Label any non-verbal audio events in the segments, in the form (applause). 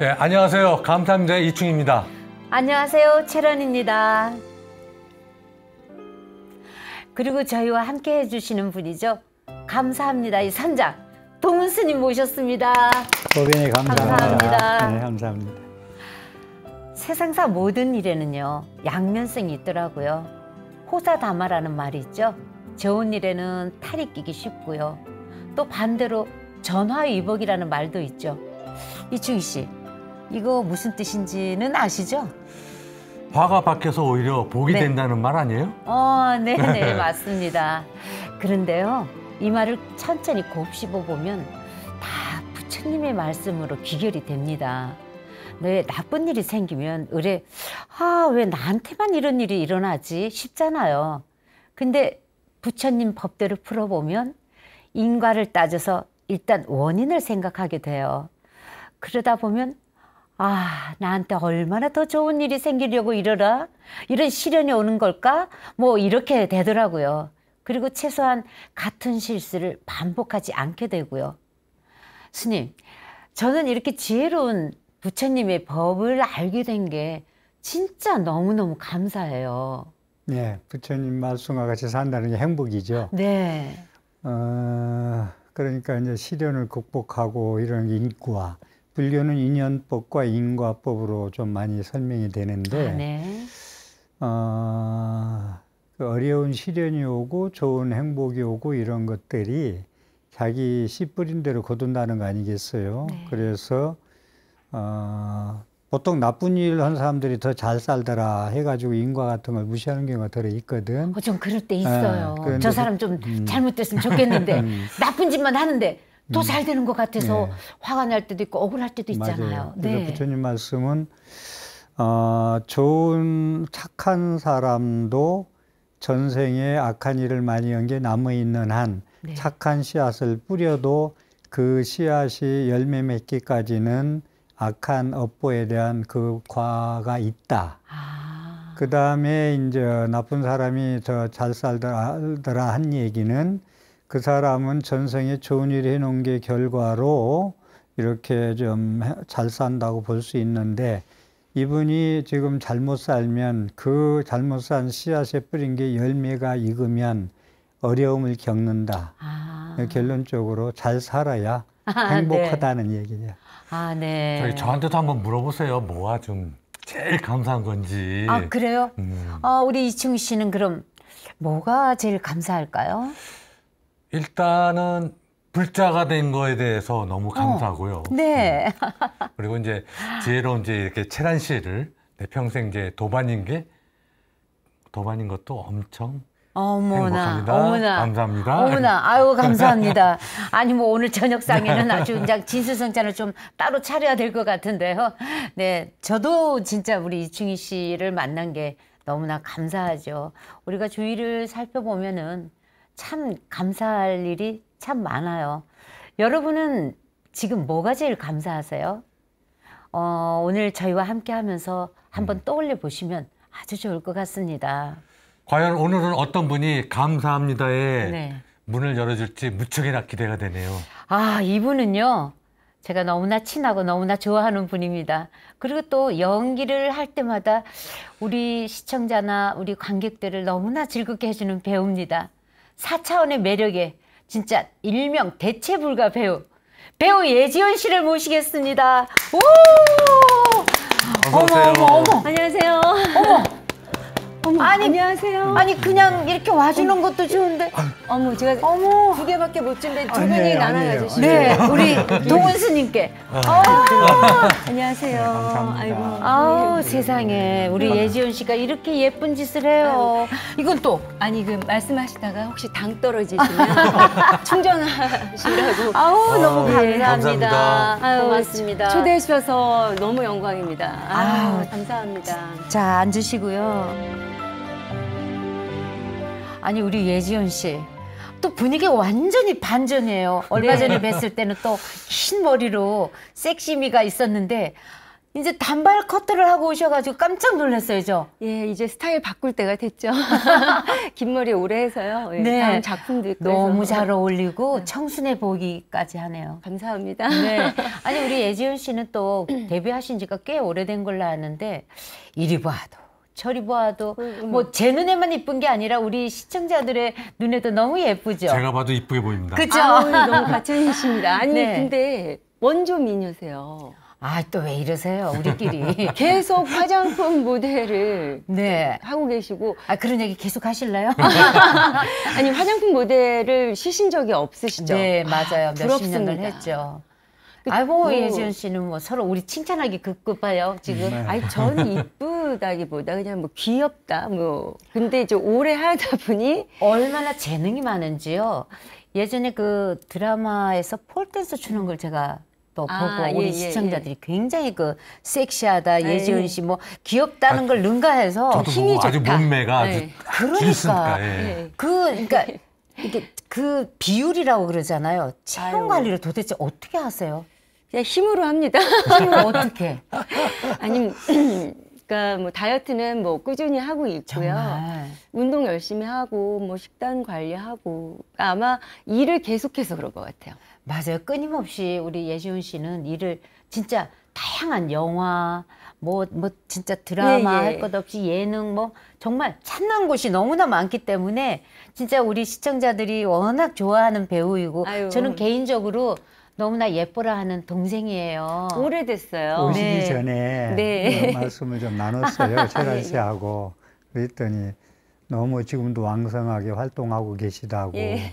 네, 안녕하세요. 감탄자의 이충입니다. 안녕하세요. 채런입니다. 그리고 저희와 함께 해주시는 분이죠. 감사합니다. 이 선장 동훈 스님 모셨습니다. 고객님 감사합니다. 감사합니다. 네, 감사합니다. 세상사 모든 일에는요 양면성이 있더라고요. 호사 다마라는 말이 있죠. 좋은 일에는 탈이 끼기 쉽고요. 또 반대로 전화위복이라는 말도 있죠. 이충희 씨, 이거 무슨 뜻인지는 아시죠? 화가 밖에서 오히려 복이 네. 된다는 말 아니에요? 어, 네, 네, 네. (laughs) 맞습니다. 그런데요, 이 말을 천천히 곱씹어 보면 다 부처님의 말씀으로 귀결이 됩니다. 왜 네, 나쁜 일이 생기면 의뢰, 아, 왜 나한테만 이런 일이 일어나지 싶잖아요. 근데 부처님 법대로 풀어보면 인과를 따져서 일단 원인을 생각하게 돼요. 그러다 보면 아, 나한테 얼마나 더 좋은 일이 생기려고 이러라? 이런 시련이 오는 걸까? 뭐 이렇게 되더라고요. 그리고 최소한 같은 실수를 반복하지 않게 되고요. 스님, 저는 이렇게 지혜로운 부처님의 법을 알게 된 게 진짜 너무너무 감사해요. 네, 부처님 말씀과 같이 산다는 게 행복이죠. 네. 어, 그러니까 이제 시련을 극복하고 이런 인구와 불교는 인연법과 인과법으로 좀 많이 설명이 되는데 아, 네. 어, 그 어려운 시련이 오고 좋은 행복이 오고 이런 것들이 자기 씨 뿌린 대로 거둔다는 거 아니겠어요? 네. 그래서 어, 보통 나쁜 일 한 사람들이 더 잘 살더라 해가지고 인과 같은 걸 무시하는 경우가 더 있거든. 어, 좀 그럴 때 있어요. 네, 저 그 사람 좀 음. 잘못됐으면 좋겠는데 (laughs) 음. 나쁜 짓만 하는데 또잘 음. 되는 것 같아서 네. 화가 날 때도 있고 억울할 때도 있잖아요. 맞아요. 그래서 네. 부처님 말씀은 어, 좋은 착한 사람도 전생에 악한 일을 많이 한 게 남아 있는 한 네. 착한 씨앗을 뿌려도 그 씨앗이 열매 맺기까지는 악한 업보에 대한 그 과가 있다. 아. 그 다음에 이제 나쁜 사람이 저잘 살더라 한 얘기는 그 사람은 전생에 좋은 일을 해놓은 게 결과로 이렇게 좀 잘 산다고 볼 수 있는데 이분이 지금 잘못 살면 그 잘못 산 씨앗에 뿌린 게 열매가 익으면 어려움을 겪는다. 아. 결론적으로 잘 살아야 아, 네. 행복하다는 네. 얘기죠. 아, 네. 저희 저한테도 한번 물어보세요. 뭐가 좀 제일 감사한 건지. 아, 그래요? 음. 아, 우리 이충 씨는 그럼 뭐가 제일 감사할까요? 일단은 불자가 된 거에 대해서 너무 어. 감사하고요. 어, 네. 음. 그리고 이제 지혜로운 이제 이렇게 체란 씨를 내 평생 이제 도반인 게 도반인 것도 엄청 어머나, 행복합니다. 어머나, 감사합니다. 어머나, 아유 감사합니다. (laughs) 아니 뭐 오늘 저녁 상에는 아주 이제 진수성찬을 좀 따로 차려야 될 것 같은데요. 네, 저도 진짜 우리 이충희 씨를 만난 게 너무나 감사하죠. 우리가 주위를 살펴보면은 참 감사할 일이 참 많아요. 여러분은 지금 뭐가 제일 감사하세요? 어, 오늘 저희와 함께 하면서 한번 음. 떠올려 보시면 아주 좋을 것 같습니다. 과연 오늘은 어떤 분이 감사합니다에 네. 문을 열어줄지 무척이나 기대가 되네요. 아, 이분은요. 제가 너무나 친하고 너무나 좋아하는 분입니다. 그리고 또 연기를 할 때마다 우리 시청자나 우리 관객들을 너무나 즐겁게 해주는 배우입니다. 4차원의 매력에 진짜 일명 대체 불가 배우 배우 예지원 씨를 모시겠습니다. 오! 어머 어머 어머. 안녕하세요. 어머. 어머, 아니, 안녕하세요. 아니 그냥 이렇게 와주는 어머. 것도 좋은데. 어머 제가 어머. 두 개밖에 못 준비해 두 분이 나눠야죠. 아, 네. 네, 우리 (laughs) 네. 동훈 스님께. 아, 아 안녕하세요. 네, 아이고, 네, 아우 세상에 우리 예지연 씨가 이렇게 예쁜 짓을 해요. 이건 또 아니 그 말씀하시다가 혹시 당 떨어지시면 (laughs) 충전하시라고. 아우 아, 너무 감사합니다. 감사합니다. 아유, 고맙습니다. 초대해 주셔서 너무 영광입니다. 아유, 아유 감사합니다. 자 앉으시고요. 아니 우리 예지현 씨. 또분위기 완전히 반전이에요. 얼마 네. 전에 뵀을 때는 또 흰 머리로 섹시미가 있었는데 이제 단발 커트를 하고 오셔가지고 깜짝 놀랐어요, 저. 예, 이제 스타일 바꿀 때가 됐죠. (laughs) 긴 머리 오래 해서요. 예, 네. 다음 작품도 있고 너무 잘 어울리고 네. 청순해 보기까지 하네요. 감사합니다. 네. (laughs) 아니 우리 예지윤 씨는 또 (clears throat) 데뷔하신 지가 꽤 오래된 걸로 아는데 이리 봐도 저리 보아도 음, 음. 뭐제 눈에만 이쁜 게 아니라 우리 시청자들의 눈에도 너무 예쁘죠. 제가 봐도 이쁘게 보입니다. 그죠? 아, 너무 과찬이십니다. (laughs) 아니 네. 근데 원조 미녀세요. 아, 또 왜 이러세요? 우리끼리. (laughs) 계속 화장품 모델을 네. 하고 계시고. 아, 그런 얘기 계속 하실래요? (laughs) 아니, 화장품 모델을 쉬신 적이 없으시죠? 네, 맞아요. 몇십 년을 했죠. 그 아이고 뭐 예지현 씨는 뭐 서로 우리 칭찬하기 급급해요 지금. 네. 아니 전 (laughs) 이쁘다기보다 그냥 뭐 귀엽다 뭐. 근데 이제 오래 하다 보니 얼마나 재능이 많은지요. 예전에 그 드라마에서 폴댄스 추는 걸 제가 또 아, 보고 예, 우리 예, 시청자들이 예. 굉장히 그 섹시하다 예지훈 씨뭐 귀엽다는 아, 걸 능가해서 저도 힘이 좋다. 아주 몸매가 네. 아주 그러니까 예. 예. 그 그러니까 이게 그 비율이라고 그러잖아요. 체온 관리를 도대체 어떻게 하세요? 그냥 힘으로 합니다. 힘으로 어떻게? (laughs) 아니, (clears throat) 그러니까 뭐 다이어트는 뭐 꾸준히 하고 있고요. 정말. 운동 열심히 하고 뭐 식단 관리하고 그러니까 아마 일을 계속해서 그런 것 같아요. 맞아요. 끊임없이 우리 예지훈 씨는 일을 진짜 다양한 영화, 뭐, 뭐, 진짜 드라마 예, 예. 할것 없이 예능, 뭐, 정말 찾는 곳이 너무나 많기 때문에 진짜 우리 시청자들이 워낙 좋아하는 배우이고 아유. 저는 개인적으로 너무나 예뻐라 하는 동생이에요. 오래됐어요. 오시기 네. 전에 네. 그 말씀을 좀 나눴어요. (laughs) 예, 예. 최란 씨하고 그랬더니 너무 지금도 왕성하게 활동하고 계시다고. 예.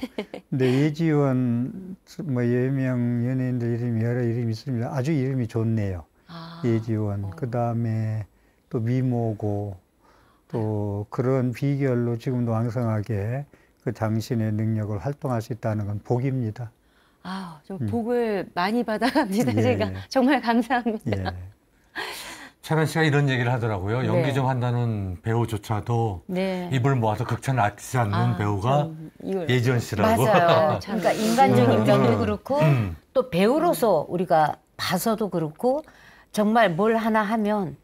근데 예지원 뭐 예명 연예인들 이름이 여러 이름이 있습니다. 아주 이름이 좋네요. 아, 예지원. 어. 그다음에 또 미모고 또 그런 비결로 지금도 왕성하게 그 당신의 능력을 활동할 수 있다는 건 복입니다. 아, 좀 음. 복을 음. 많이 받아갑니다. 예. 제가 정말 감사합니다. 예. 차관 씨가 이런 얘기를 하더라고요. 네. 연기 좀 한다는 배우조차도 네. 입을 모아서 극찬을 아끼지 않는 아, 배우가 이걸... 예지연 씨라고. 맞아요. (laughs) 그러니까 인간적인 면도 음. 그렇고 음. 또 배우로서 우리가 봐서도 그렇고 정말 뭘 하나 하면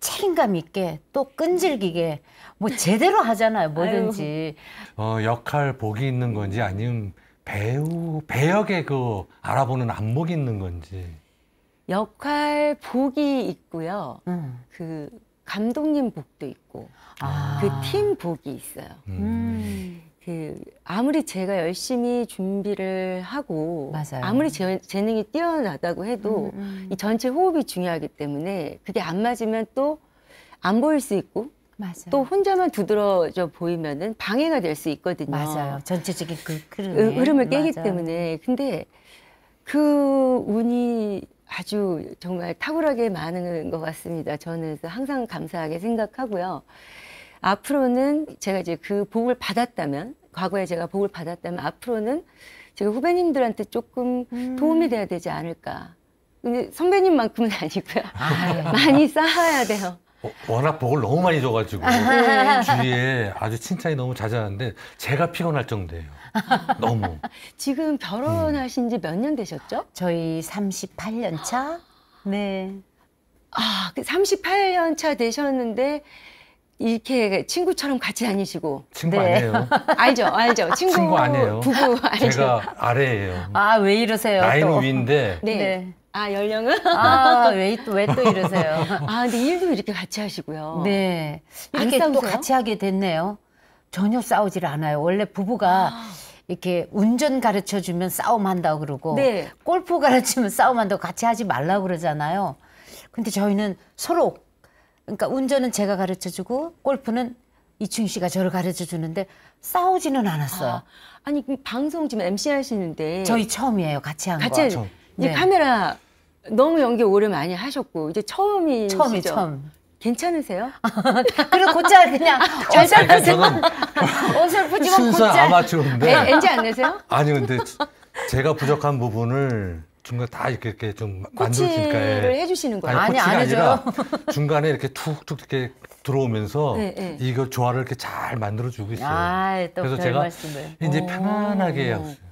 책임감 있게 또 끈질기게 뭐 제대로 하잖아요 뭐든지. 어, 역할 복이 있는 건지 아니면 배우 배역의 그 알아보는 안목이 있는 건지 역할 복이 있고요. 음. 그 감독님 복도 있고 아. 그팀 복이 있어요. 음. 음. 그 아무리 제가 열심히 준비를 하고 맞아요. 아무리 재, 능이 뛰어나다고 해도 음, 음, 이 전체 호흡이 중요하기 때문에 그게 안 맞으면 또 안 보일 수 있고 맞아요. 또 혼자만 두드러져 보이면은 방해가 될 수 있거든요. 맞아요. 전체적인 그 흐름에. 흐름을 깨기 맞아 때문에. 근데 그 운이 아주 정말 탁월하게 많은 것 같습니다. 저는 항상 감사하게 생각하고요. 앞으로는 제가 이제 그 복을 받았다면, 과거에 제가 복을 받았다면 앞으로는 제가 후배님들한테 조금 음. 도움이 돼야 되지 않을까. 근데 선배님만큼은 (laughs) 아니고요. 아, 예. 많이 쌓아야 돼요. 어, 워낙 복을 너무 많이 줘가지고 (laughs) 네. 주위에 아주 칭찬이 너무 자자한데 제가 피곤할 정도예요. 너무. (laughs) 지금 결혼하신 지 몇 년 되셨죠? 저희 38년 차. 네. 아, 38년 그 차 되셨는데 이렇게 친구처럼 같이 다니시고 친구 네. 아니에요. (laughs) 알죠, 알죠. 친구, 친구 아니에요. 부부 알죠. 제가 아래예요. 아 왜 이러세요? 나이는 위인데 네. 네. 아 연령은? 아왜또 왜 (laughs) 또 이러세요? 아 근데 일도 이렇게 같이 하시고요. 네. 이렇게 또 같이 하게 됐네요. 전혀 싸우질 않아요. 원래 부부가 아. 이렇게 운전 가르쳐 주면 싸움한다고 그러고 네. 골프 가르치면 싸움한다고 같이 하지 말라고 그러잖아요. 근데 저희는 서로 그러니까 운전은 제가 가르쳐 주고 골프는 이충 희 씨가 저를 가르쳐 주는데 싸우지는 않았어요. 아, 니 그 방송 지금 MC 하시는데 저희 처음이에요. 같이 한 같이 거. 같이 네. 카메라 너무 연기 오래 많이 하셨고 이제 처음이시죠? 처음이 처음. 괜찮으세요? (laughs) 그리고 곧잘 그냥 (laughs) 잘설프지만 (laughs) 어설프지만 순수한 곧잘 아마추어인데 네, 엔지 안 내세요? 아니 근데 제가 부족한 부분을 중간 다 이렇게 이렇게 좀 만들어주니까 예. 해주시는 거예요? 아니, 아니 아니라 중간에 이렇게 툭툭 이렇게 들어오면서 네, 네. 이거 조화를 이렇게 잘 만들어주고 있어요. 아, 그래서 제가 말씀을. 이제 편안하게 하고 있어요.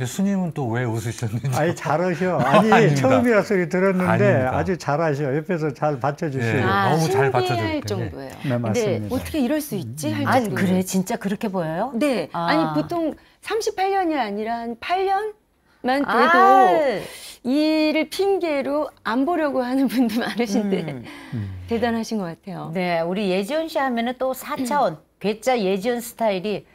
예수님은 또 왜 웃으셨는지. 아니 잘하셔. (laughs) 아니 처음이라 소리 들었는데 아닙니다. 아주 잘하셔. 옆에서 잘 받쳐주시고 예, 아, 너무 잘 받쳐줄 정도예요. 네, 네 맞습니다. 어떻게 이럴 수 있지? 음. 할 아니 그래 진짜 그렇게 보여요? 네. 아. 니 보통 38년이 아니라 한 8년만 아. 돼도 아. 이를 핑계로 안 보려고 하는 분도 (laughs) 많으신데 음. 음. 대단하신 것 같아요. 네, 우리 예지원씨 하면은 또 4차원 괴짜 예지원 스타일이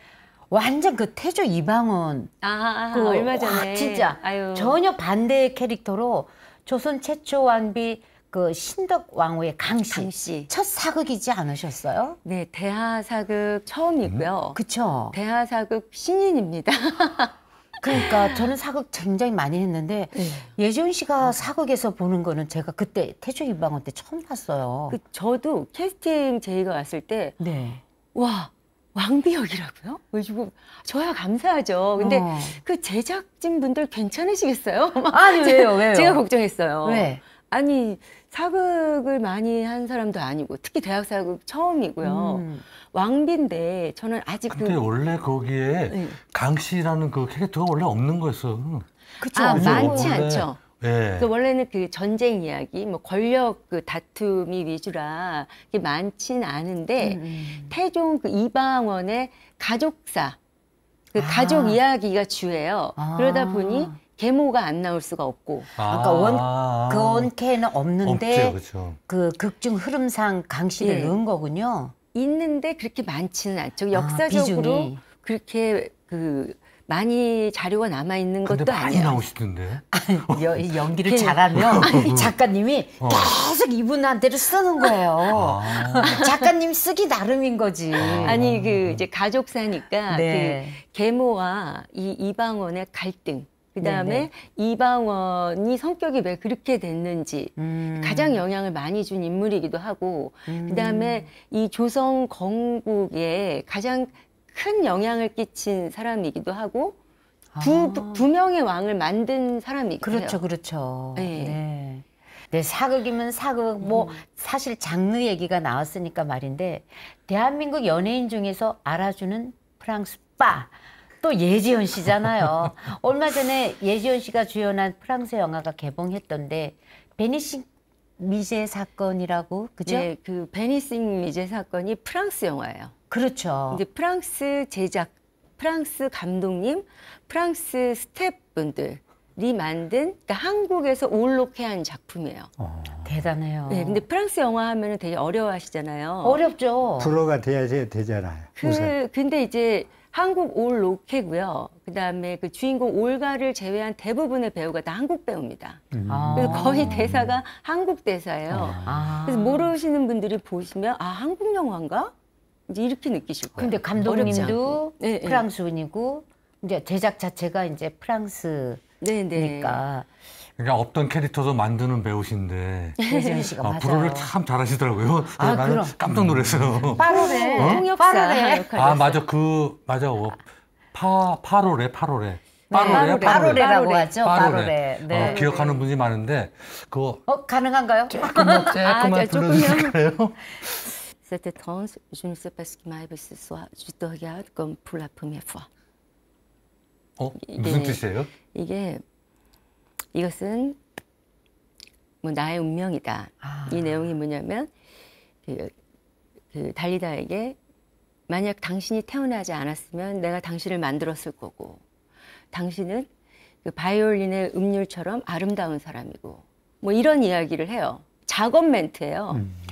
완전 그 태조 이방원 아, 그 아, 얼마 전에 와, 진짜 아유. 전혀 반대의 캐릭터로 조선 최초 완비그 신덕 왕후의 강씨, 강씨. 첫 사극이지 않으셨어요? 네, 대하 사극 처음이고요. 음? 그쵸. 대하 사극 신인입니다. (laughs) 그러니까 저는 사극 굉장히 많이 했는데 네. 예지훈 씨가 사극에서 보는 거는 제가 그때 태조 이방원 때 처음 봤어요. 그 저도 캐스팅 제의가 왔을 때 네. 와 왕비역이라고요? 왜 지금 저야 감사하죠. 근데 어. 그 제작진 분들 괜찮으시겠어요? (laughs) 아니 아, 네, 왜요? 왜요? 제가 걱정했어요. 왜? 아니 사극을 많이 한 사람도 아니고 특히 대학 사극 처음이고요. 음. 왕비인데 저는 아직 근데 그... 원래 거기에 네. 강 씨라는 그 캐릭터가 원래 없는 거였어. 그쵸? 아, 그쵸? 많지 어, 않죠. 네. 그 원래는 그 전쟁 이야기, 뭐 권력 그 다툼이 위주라 이게 많진 않은데 음, 음. 태종 그 이방원의 가족사 그 아. 가족 이야기가 주예요. 아. 그러다 보니 계모가 안 나올 수가 없고 아. 아까 원 그 원캐는 없는데 그 극중 흐름상 강씨를 네. 예. 넣은 거군요. 있는데 그렇게 많지는 않죠. 아, 역사적으로 그렇게 그 많이 자료가 남아 있는 것도 아니에요. 많이 나오시던데. 아니, 여, (laughs) 연기를 잘하면 아니, (laughs) 작가님이 어. 계속 이분한테를 쓰는 거예요. 아. 작가님 쓰기 나름인 거지. 아. 니그 음. 이제 가족사니까 그 네. 그 계모와 이 이방원의 갈등. 그다음에 네네. 네. 이방원이 성격이 왜 그렇게 됐는지 음. 가장 영향을 많이 준 인물이기도 하고 음. 그다음에 이 조선 건국의 가장 큰 영향을 끼친 사람이기도 하고 두, 아. 두 명의 왕을 만든 사람이기도 그렇죠, 해요. 그렇죠, 그렇죠. 네. 네. 사극이면 사극, 뭐 음. 뭐, 사실 장르 얘기가 나왔으니까 말인데, 대한민국 연예인 중에서 알아주는 프랑스 빠. 또 예지연 씨잖아요. (laughs) 얼마 전에 예지연 씨가 주연한 프랑스 영화가 개봉했던데, 베니싱 미제 사건이라고, 그죠? 네, 그 베니싱 미제 사건이 프랑스 영화예요. 그렇죠. 이제 프랑스 제작, 프랑스 감독님, 프랑스 스태프분들 이 만든 그러니까 한국에서 올록해 한 작품이에요. 어. 대단해요. 네, 근데 프랑스 영화 하면은 되게 어려워하시잖아요. 어렵죠. 불어가 돼야지 되잖아요. 그 우선. 근데 이제 한국 올록해고요. 그다음에 그 주인공 올가를 제외한 대부분의 배우가 다 한국 배우입니다. 음. 아. 그래서 거의 대사가 한국 대사예요. 아. 아. 그래서 모르시는 분들이 보시면 아 한국 영화인가? 이제 이렇게 느끼실 거예요. 근데 감독님도 네, 네. 프랑스 분이고 이제 제작 자체가 이제 네, 프랑스니까. 그러니까 없던 캐릭터도 만드는 배우신데 (laughs) 아, 불어를 참 잘하시더라고요. 아, 나는 그럼. 깜짝 놀랐어요. 파로레 음. 어? 통역사 역할아 맞아 그 맞아 어, 파 파로레 파로레. 빠로레, 빠로레라고 하죠. 빠로레. 어, 네. 어, 기억하는 분이 많은데 그 어, 가능한가요? 아, 조금만 조금만 아, 불러주실까요? (laughs) C'est étrange, je ne sais pas ce qui m'arrive ce soir. Je te regarde comme pour la première fois. 어? 이게, 뜻이에요? 이게 이것은 뭐 나의 운명이다. 아. 이 내용이 뭐냐면 그, 그 달리다에게 만약 당신이 태어나지 않았으면 내가 당신을 만들었을 거고 당신은 그 바이올린의 음률처럼 아름다운 사람이고 뭐 이런 이야기를 해요. 작업 멘트예요. 음.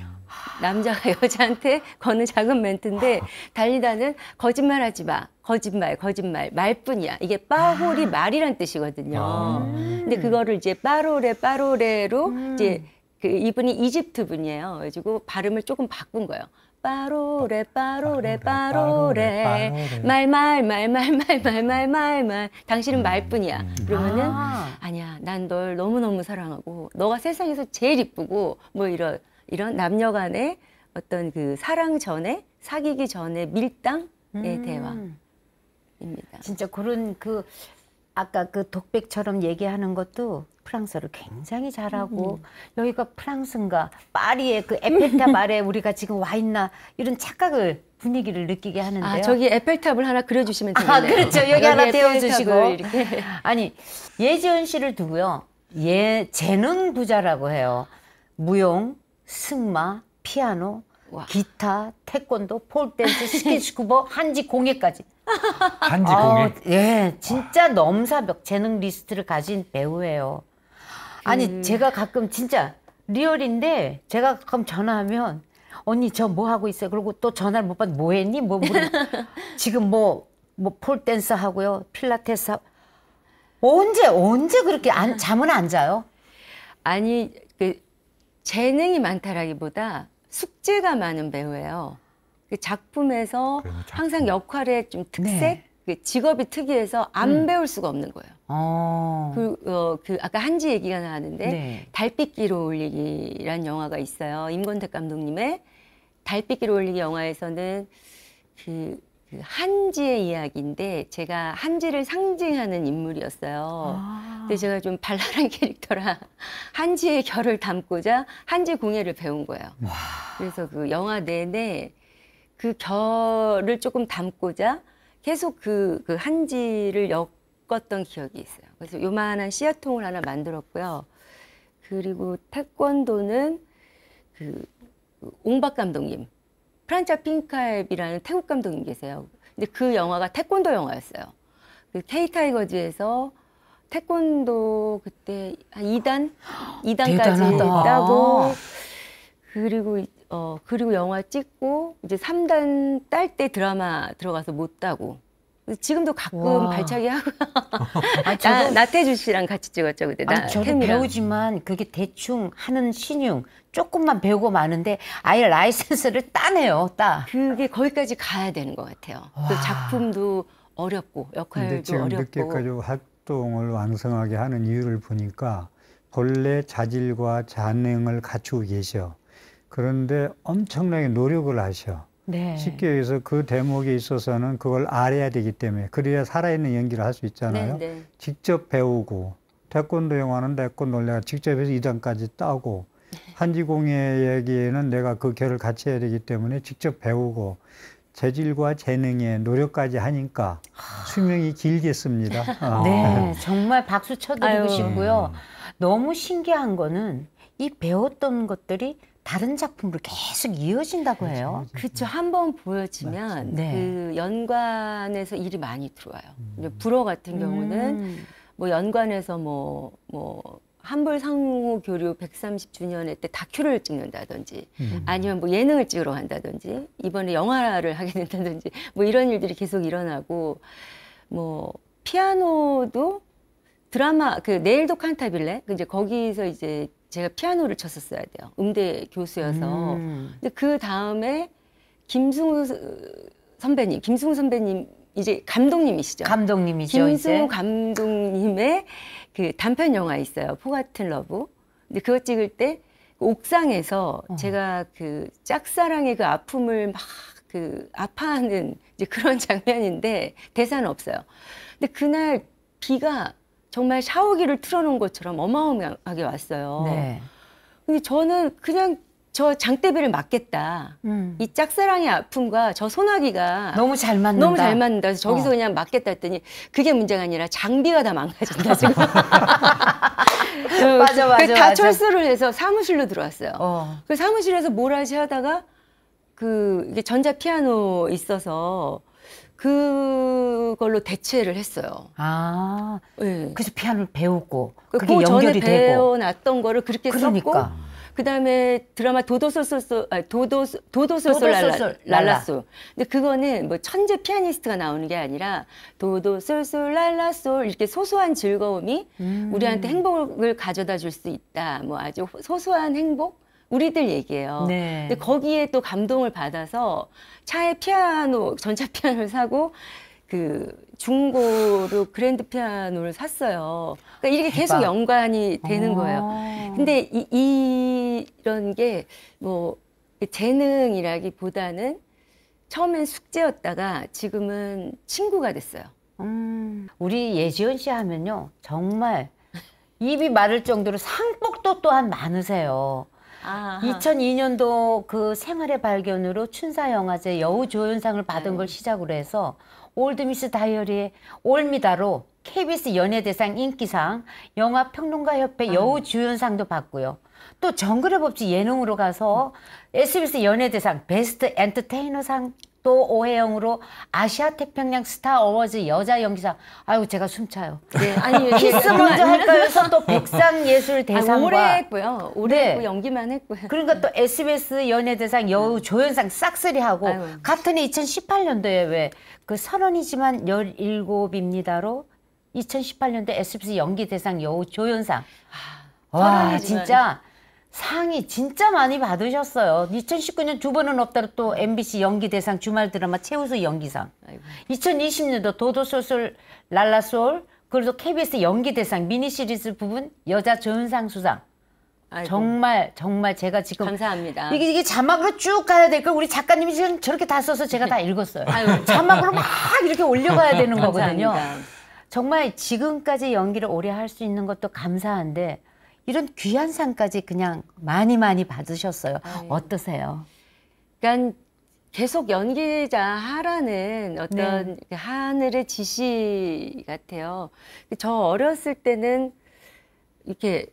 남자가 (laughs) 여자한테 거는 작은 멘트인데 달리다는 거짓말하지 마. 거짓말, 거짓말, 말뿐이야. 이게 빠홀이 아. 말이란 뜻이거든요. 아. 근데 그거를 이제 빠로레, 빠로레로 음. 이제 그 이분이 이집트 분이에요. 그래가지고 발음을 조금 바꾼 거예요. 빠로레 빠로레 빠로레 말말말말말말말 말 말 당신은 음. 말뿐이야 음. 그러면은 아. 아니야 난 널 너무너무 사랑하고 너가 세상에서 제일 이쁘고 뭐 이런 이런 남녀 간의 어떤 그 사랑 전에 사귀기 전에 밀당의 음. 대화입니다. 진짜 그런 그 아까 그 독백처럼 얘기하는 것도 프랑스어를 굉장히 잘하고 음, 음. 여기가 프랑스인가 파리의 그 에펠탑 (laughs) 아래 우리가 지금 와 있나 이런 착각을 분위기를 느끼게 하는데요. 아, 저기 에펠탑을 하나 그려주시면 아, 되겠네요. 아, 그렇죠. 여기, 하나 떼어주시고. 이렇게. 아니 예지연 씨를 두고요. 예 재능 부자라고 해요. 무용, 승마, 피아노, 와. 기타, 태권도, 폴댄스, 스케치쿠버, (laughs) 한지 공예까지. 한지 공예? 어, 예, 진짜 와. 넘사벽 재능 리스트를 가진 배우예요. 아니 음. 제가 가끔 진짜 리얼인데 제가 가끔 전화하면 언니 저 뭐 하고 있어요? 그리고 또 전화를 못 받는 뭐 했니? 뭐물 (laughs) 지금 뭐뭐 뭐, 뭐 폴댄스 하고요, 필라테스 하고. 언제 언제 그렇게 안, 잠은 안 자요? 아니 재능이 많다라기보다 숙제가 많은 배우예요. 그 작품에서 작품. 항상 역할의 좀 특색, 네. 그 직업이 특이해서 안 음. 배울 수가 없는 거예요. 어. 그, 어, 그 아까 한지 얘기가 나왔는데 네. 달빛기로 올리기란 영화가 있어요. 임권택 감독님의 달빛기로 올리기 영화에서는 그그 한지의 이야기인데 제가 한지를 상징하는 인물이었어요. 아. 근데 제가 좀 발랄한 (laughs) 캐릭터라 한지의 결을 담고자 한지 공예를 배운 거예요. 와. 그래서 그 영화 내내 그 결을 조금 담고자 계속 그, 그 한지를 엮었던 기억이 있어요. 그래서 요만한 씨앗통을 하나 만들었고요. 그리고 태권도는 그 옹박 감독님 프란차 핑캅이라는 태국 감독님 계세요. 근데 그 영화가 태권도 영화였어요. 그 K 타이거즈에서 태권도 그때 한 2단 2단까지 다고 그리고 어 그리고 영화 찍고 이제 3단 딸 때 드라마 들어가서 못 따고 지금도 가끔 와. 발차기 하고 (laughs) 아, 나, 나태주 씨랑 같이 찍었죠 그때 나, 아니, 저도 템이랑. 배우지만 그게 대충 하는 신용 조금만 배우고 마는데 아예 라이센스를 따네요 따 그게 거기까지 가야 되는 것 같아요 그 작품도 어렵고 역할도 지금 어렵고 늦게까지 활동을 완성하게 하는 이유를 보니까 본래 자질과 잔능을 갖추고 계셔 그런데 엄청나게 노력을 하셔 네. 쉽게 얘기해서 그 대목에 있어서는 그걸 알아야 되기 때문에 그래야 살아있는 연기를 할 수 있잖아요. 네, 네. 직접 배우고 태권도 영화는 태권도 내가 직접 해서 이단까지 따고 (laughs) 한지공의 얘기에는 내가 그 결을 같이 해야 되기 때문에 직접 배우고 재질과 재능에 노력까지 하니까 수명이 길겠습니다. (laughs) 네, 아. 정말 박수 쳐드리고 아유. 싶고요. 음. 너무 신기한 거는 이 배웠던 것들이 다른 작품으로 계속 이어진다고 해요. 그렇죠. 한 번 보여지면 그 네. 그 연관에서 일이 많이 들어와요. 음. 불어 같은 경우는 음. 뭐 연관에서 뭐뭐 뭐 한불 상호 교류 130주년회 때 다큐를 찍는다든지 음. 아니면 뭐 예능을 찍으러 간다든지 이번에 영화를 하게 된다든지 뭐 이런 일들이 계속 일어나고 뭐 피아노도 드라마 그 내일도 칸타빌레 그 이제 거기서 이제 제가 피아노를 쳤었어야 돼요. 음대 교수여서. 음. 근데 그 다음에 김승우 선배님, 김승우 선배님 이제 감독님이시죠. 감독님이죠. 김승우 이제. 감독님의 그 단편 영화 있어요. 포 같은 러브. 근데 그거 찍을 때 옥상에서 어. 제가 그 짝사랑의 그 아픔을 막 그 아파하는 이제 그런 (laughs) 장면인데 대사는 없어요. 근데 그날 비가 정말 샤워기를 틀어놓은 것처럼 어마어마하게 왔어요. 네. 근데 저는 그냥 저 장대비를 맞겠다. 음. 이 짝사랑의 아픔과 저 소나기가 너무 잘 맞는다. 너무 잘 맞는다. 그래서 저기서 어. 그냥 맞겠다 했더니 그게 문제가 아니라 장비가 다 망가진다 (laughs) 지금. 맞아 그, 맞아. 그 다 맞아. 철수를 해서 사무실로 들어왔어요. 어. 그 사무실에서 뭘 하지 하다가 그 이게 전자 피아노 있어서 그걸로 대체를 했어요. 아, 네. 그래서 피아노를 배우고 그게 그 전에 배워놨던 거를 그렇게 그러니까. 썼고 그다음에 드라마 도도솔솔솔 아, 도도 도도솔솔 랄라, 랄라솔. 근데 그거는 뭐 천재 피아니스트가 나오는 게 아니라 도도솔솔 랄라솔 이렇게 소소한 즐거움이 음. 우리한테 행복을 가져다 줄 수 있다. 뭐 아주 소소한 행복 우리들 얘기예요. 네. 근데 거기에 또 감동을 받아서 차에 피아노 전차 피아노를 사고 그 중고로 그랜드 피아노를 샀어요. 그러니까 이게 렇 계속 연관이 되는 어. 거예요. 근데 이, 이 이런 게뭐 그 재능이라기보다는 처음엔 숙제였다가 지금은 친구가 됐어요. 음, 우리 예지원씨 하면요 정말 입이 마를 정도로 상복도 또한 많으세요. 2002년도 그 생활의 발견으로 춘사 영화제 여우 조연상을 받은 네. 걸 시작으로 해서 올드미스 다이어리의 올미다로 KBS 연예대상 인기상, 영화평론가협회 아. 여우주연상도 받고요. 또 정글의 법칙 예능으로 가서 SBS 음. 연예대상 베스트 엔터테이너상 또 오해영으로 아시아 태평양 스타 어워즈 여자 연기상. 아유 제가 숨차요. 네. (laughs) 아니 키스 먼저 할까요? 또 백상 예술 아, 대상과 아니, 오래 했고요. 오래 네. 했고 연기만 했고요. 그러니까 또 SBS 연예대상 여우 네. 조연상 싹쓸이하고 같은 해 2018년도에 왜그 선언이지만 17입니다로 2018년도 SBS 연기 대상 여우 조연상. 아, 와 진짜 상이 진짜 많이 받으셨어요. 2019년 두 번은 없다로 또 MBC 연기대상 주말 드라마 최우수 연기상. 2020년도 도도솔솔 랄라솔 그리고 KBS 연기대상 미니시리즈 부분 여자 전상 수상. 아이고. 정말 정말 제가 지금 감사합니다. 이게 이게 자막으로 쭉 가야 될 걸 우리 작가님이 지금 저렇게 다 써서 제가 다 (laughs) 읽었어요. 아이고. 자막으로 막 이렇게 올려가야 되는 (laughs) 거거든요. 감사합니다. 정말 지금까지 연기를 오래 할 수 있는 것도 감사한데 이런 귀한 상까지 그냥 많이 많이 받으셨어요. 아 예. 어떠세요? 그러니까 계속 연기자 하라는 어떤 네. 그 하늘의 지시 같아요. 저 어렸을 때는 이렇게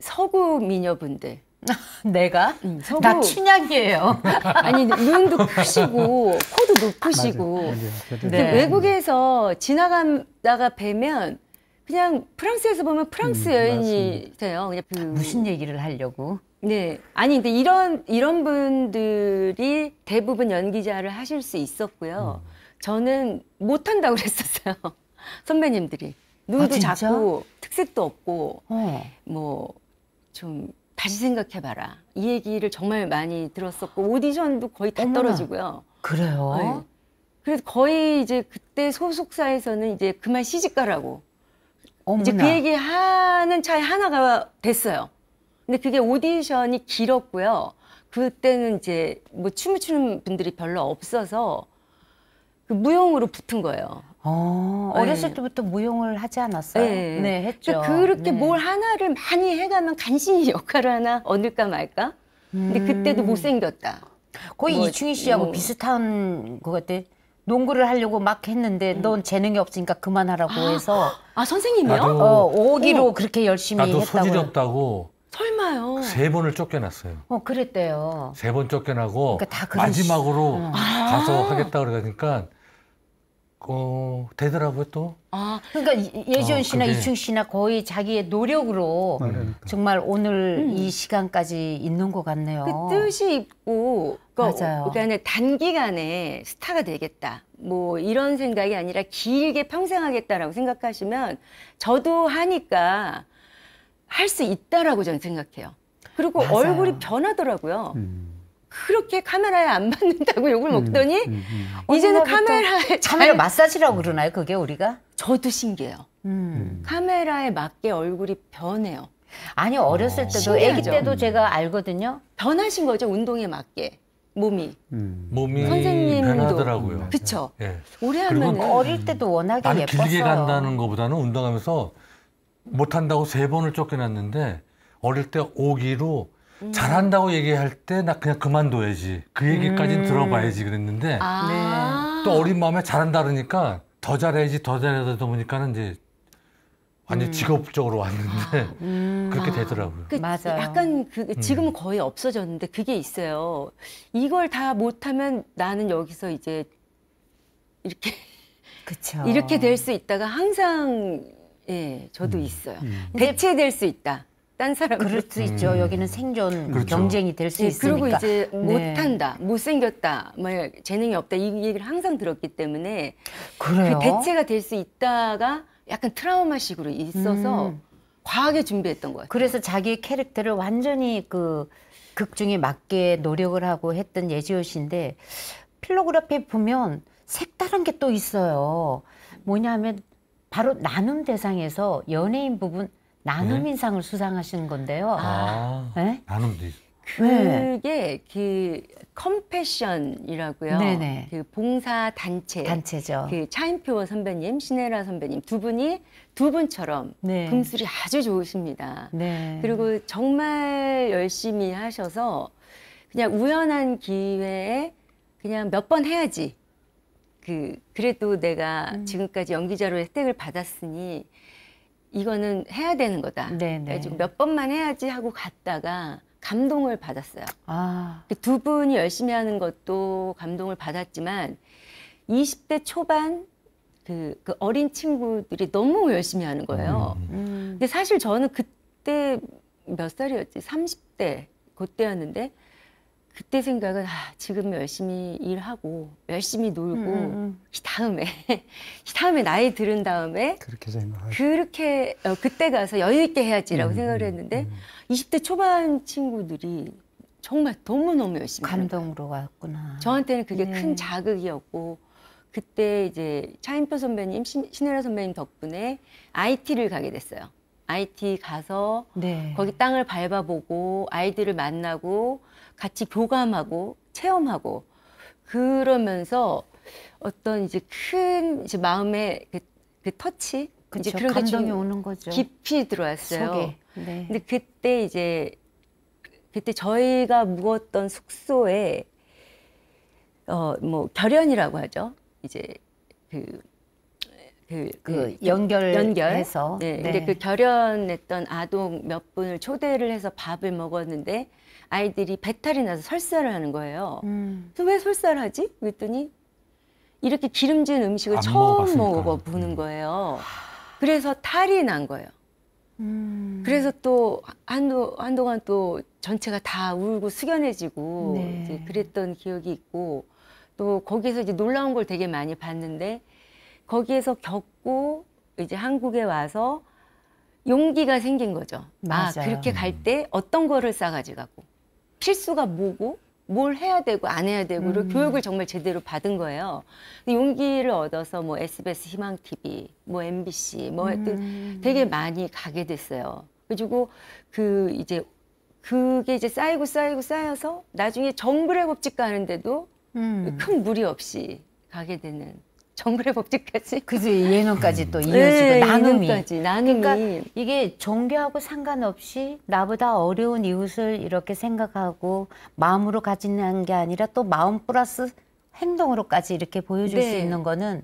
서구 미녀분들. (laughs) 내가? 응, 서구. 나 춘향이에요. (laughs) 아니 눈도 크시고 코도 높으시고 맞아, 맞아, 맞 네. 외국에서 지나가다가 뵈면 그냥 프랑스에서 보면 프랑스 음, 여인이 돼요. 그냥 아, 그... 무슨 얘기를 하려고? 네. 아니 근데 이런 이런 분들이 대부분 연기자를 하실 수 있었고요. 음. 저는 못 한다고 (laughs) 그랬었어요. 선배님들이 눈도 아, 작고 특색도 없고 어. 뭐좀 다시 생각해봐라. 이 얘기를 정말 많이 들었었고 오디션도 거의 다 어머나. 떨어지고요. 그래요? 네. 그래서 거의 이제 그때 소속사에서는 이제 그만 시집가라고 어머나. 이제 그 얘기하는 차에 하나가 됐어요. 근데 그게 오디션이 길었고요. 그때는 이제 뭐 춤을 추는 분들이 별로 없어서 그 무용으로 붙은 거예요. 어, 네. 어렸을 네. 때부터 무용을 하지 않았어요? 네, 네 했죠. 그러니까 그렇게 네. 뭘 하나를 많이 해가면 간신히 (laughs) 역할을 하나 얻을까 말까? 근데 음. 그때도 못생겼다. 거의 뭐, 이충희 씨하고 뭐. 비슷한 것 같아. 농구를 하려고 막 했는데 음. 넌 재능이 없으니까 그만하라고 아, 해서 아 선생님이요? 어, 오기로 어. 그렇게 열심히 나도 했다고. 소질 없다고. 설마요? 세 번을 쫓겨났어요. 어 그랬대요. 세 번 쫓겨나고 그러니까 마지막으로 아. 가서 하겠다 그러니까 어, 되더라고요 또. 아 그러니까 예지원 어, 씨나 그게... 이충 씨나 거의 자기의 노력으로 그러니까. 정말 오늘 음. 이 시간까지 있는 것 같네요. 그 뜻이 있고 그러니까, 맞아요. 그러니까 단기간에 스타가 되겠다 뭐 이런 생각이 아니라 길게 평생 하겠다라고 생각하시면 저도 하니까 할 수 있다라고 저는 생각해요. 그리고 맞아요. 얼굴이 변하더라고요. 음. 그렇게 카메라에 안맞는다고 (laughs) 욕을 음, 먹더니 음, 음, 이제는 카메라에 카메라 마사지라고 그러나요? 그게 우리가? 저도 신기해요. 음. 음. 카메라에 맞게 얼굴이 변해요. 아니 어렸을 어. 때도 신기 아기 때도 제가 알거든요. 변하신 거죠 운동에 맞게. 몸이 음. 몸이 선생님도. 변하더라고요. 그쵸 예. 오래 하면 뭐 어릴 때도 워낙에 예뻤어요. 길게 간다는 것보다는 운동하면서 못 한다고 세 번을 쫓겨났는데 어릴 때 오기로 음. 잘한다고 얘기할 때 나 그냥 그만둬야지 그 얘기까지는 음. 들어봐야지 그랬는데 아. 네. 또 어린 마음에 잘한다 그러니까 더 잘해야지 더 잘하다 해 보니까는 이제 완전 음. 직업적으로 왔는데 아. (laughs) 음. 그렇게 되더라고요. 그, 맞아 약간 그 음. 지금은 거의 없어졌는데 그게 있어요. 이걸 다 못하면 나는 여기서 이제 이렇게 (laughs) 그쵸. 이렇게 될 수 있다가 항상 예 저도 음. 있어요. 대체될 수 있다. 딴 사람 그럴 수 있죠. 음. 여기는 생존 그렇죠. 경쟁이 될수 네, 있으니까. 그리고 이제 네. 못한다, 못생겼다, 뭐 재능이 없다 이 얘기를 항상 들었기 때문에 그 그래요? 그 대체가 될 수 있다가 약간 트라우마식으로 있어서 음. 과하게 준비했던 것 같아요. 그래서 자기 캐릭터를 완전히 그 극중에 맞게 노력을 하고 했던 예지호 씨인데 필로그래피 보면 색다른 게 또 있어요. 뭐냐면 바로 나눔 대상에서 연예인 부분 네. 나눔인상을 수상하신 건데요. 아, 네? 나눔도 있어. 그게 그 컴패션이라고요. 네네. 그 봉사 단체. 단체죠. 그 차인표 선배님, 신혜라 선배님 두 분이 두 분처럼 네. 금술이 아주 좋으십니다. 네. 그리고 정말 열심히 하셔서 그냥 우연한 기회에 그냥 몇 번 해야지. 그 그래도 내가 음. 지금까지 연기자로 혜택을 받았으니 이거는 해야 되는 거다. 네, 네. 그래서 몇 번만 해야지 하고 갔다가 감동을 받았어요. 아. 두 분이 열심히 하는 것도 감동을 받았지만 20대 초반 그, 그 어린 친구들이 너무 열심히 하는 거예요. 음. 음. 근데 사실 저는 그때 몇 살이었지? 30대 그때였는데 그때 생각은 아, 지금 열심히 일하고 열심히 놀고 음, 음, 음. 이 다음에 (laughs) 이 다음에 나이 들은 다음에 그렇게 생각 그렇게 어, 그때 가서 여유 있게 해야지라고 음, 음 생각을 했는데 20대 초반 친구들이 정말 너무 너무 열심히 감동으로 왔구나. 저한테는 그게 네. 큰 자극이었고 그때 이제 차인표 선배님, 신, 신혜라 선배님 덕분에 IT를 가게 됐어요. IT 가서 네. 거기 땅을 밟아보고 아이들을 만나고 같이 교감하고 체험하고 그러면서 어떤 이제 큰 이제 마음의 그, 그 터치 그쵸, 이제 그런 감정이 오는 거죠. 깊이 들어왔어요. 속에. 네. 근데 그때 이제 그때 저희가 묵었던 숙소에 어뭐 결연이라고 하죠. 이제 그 그, 그, 네, 그 연결 연결해서 네, 네. 근데 그 결연했던 아동 몇 분을 초대를 해서 밥을 먹었는데 아이들이 배탈이 나서 설사를 하는 거예요. 음. 왜 설사를 하지? 그랬더니 이렇게 기름진 음식을 처음 먹어보는 음. 거예요. 그래서 탈이 난 거예요. 음. 그래서 또 한도, 한동안 또 전체가 다 울고 숙연해지고 네. 이제 그랬던 기억이 있고 또 거기에서 이제 놀라운 걸 되게 많이 봤는데 거기에서 겪고 이제 한국에 와서 용기가 생긴 거죠. 아, 맞아요. 아, 그렇게 갈 때 어떤 거를 싸가지 가고 필수가 뭐고 뭘 해야 되고 안 해야 되고 음. 교육을 정말 제대로 받은 거예요. 용기를 얻어서 뭐 SBS 희망 TV, 뭐 MBC, 뭐 하여튼 음. 되게 많이 가게 됐어요. 그리고 그 이제 그게 이제 쌓이고 쌓이고 쌓여서 나중에 정글의 법칙 가는데도 음. 큰 무리 없이 가게 되는 정글의 법칙까지. 그지 예능까지 음. 또 네, 이어지고 네, 나눔이. 예능까지, 나눔이. 그러니까 이게 종교하고 상관없이 나보다 어려운 이웃을 이렇게 생각하고 마음으로 가지는 게 아니라 또 마음 플러스 행동으로까지 이렇게 보여줄 네. 수 있는 거는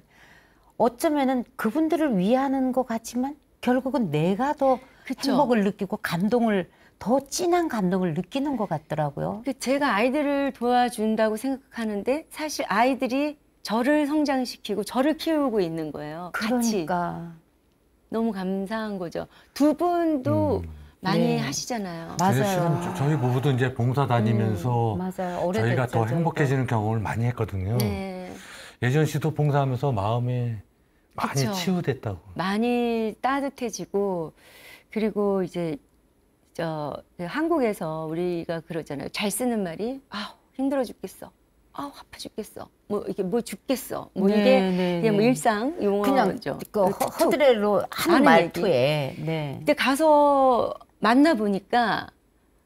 어쩌면은 그분들을 위하는 것 같지만 결국은 내가 더 그쵸. 행복을 느끼고 감동을 더 진한 감동을 느끼는 것 같더라고요. 그 제가 아이들을 도와준다고 생각하는데 사실 아이들이 저를 성장시키고 저를 키우고 있는 거예요. 그러니까. 같이. 너무 감사한 거죠. 두 분도 음. 많이 네. 하시잖아요. 맞아요. 저희 부부도 이제 봉사 음, 다니면서 음, 저희가 더 행복해지는 경험을 많이 했거든요. 네. 예전 씨도 봉사하면서 마음이 많이 그쵸. 치유됐다고. 많이 따뜻해지고 그리고 이제 저 그 한국에서 우리가 그러잖아요. 잘 쓰는 말이 아 힘들어 죽겠어. 아화파 죽겠어 뭐 이게 뭐 죽겠어 뭐 네, 이게 네, 그냥 뭐 네. 일상 용어 그냥 그 허드레로 하는 말투에 네. 근데 가서 만나 보니까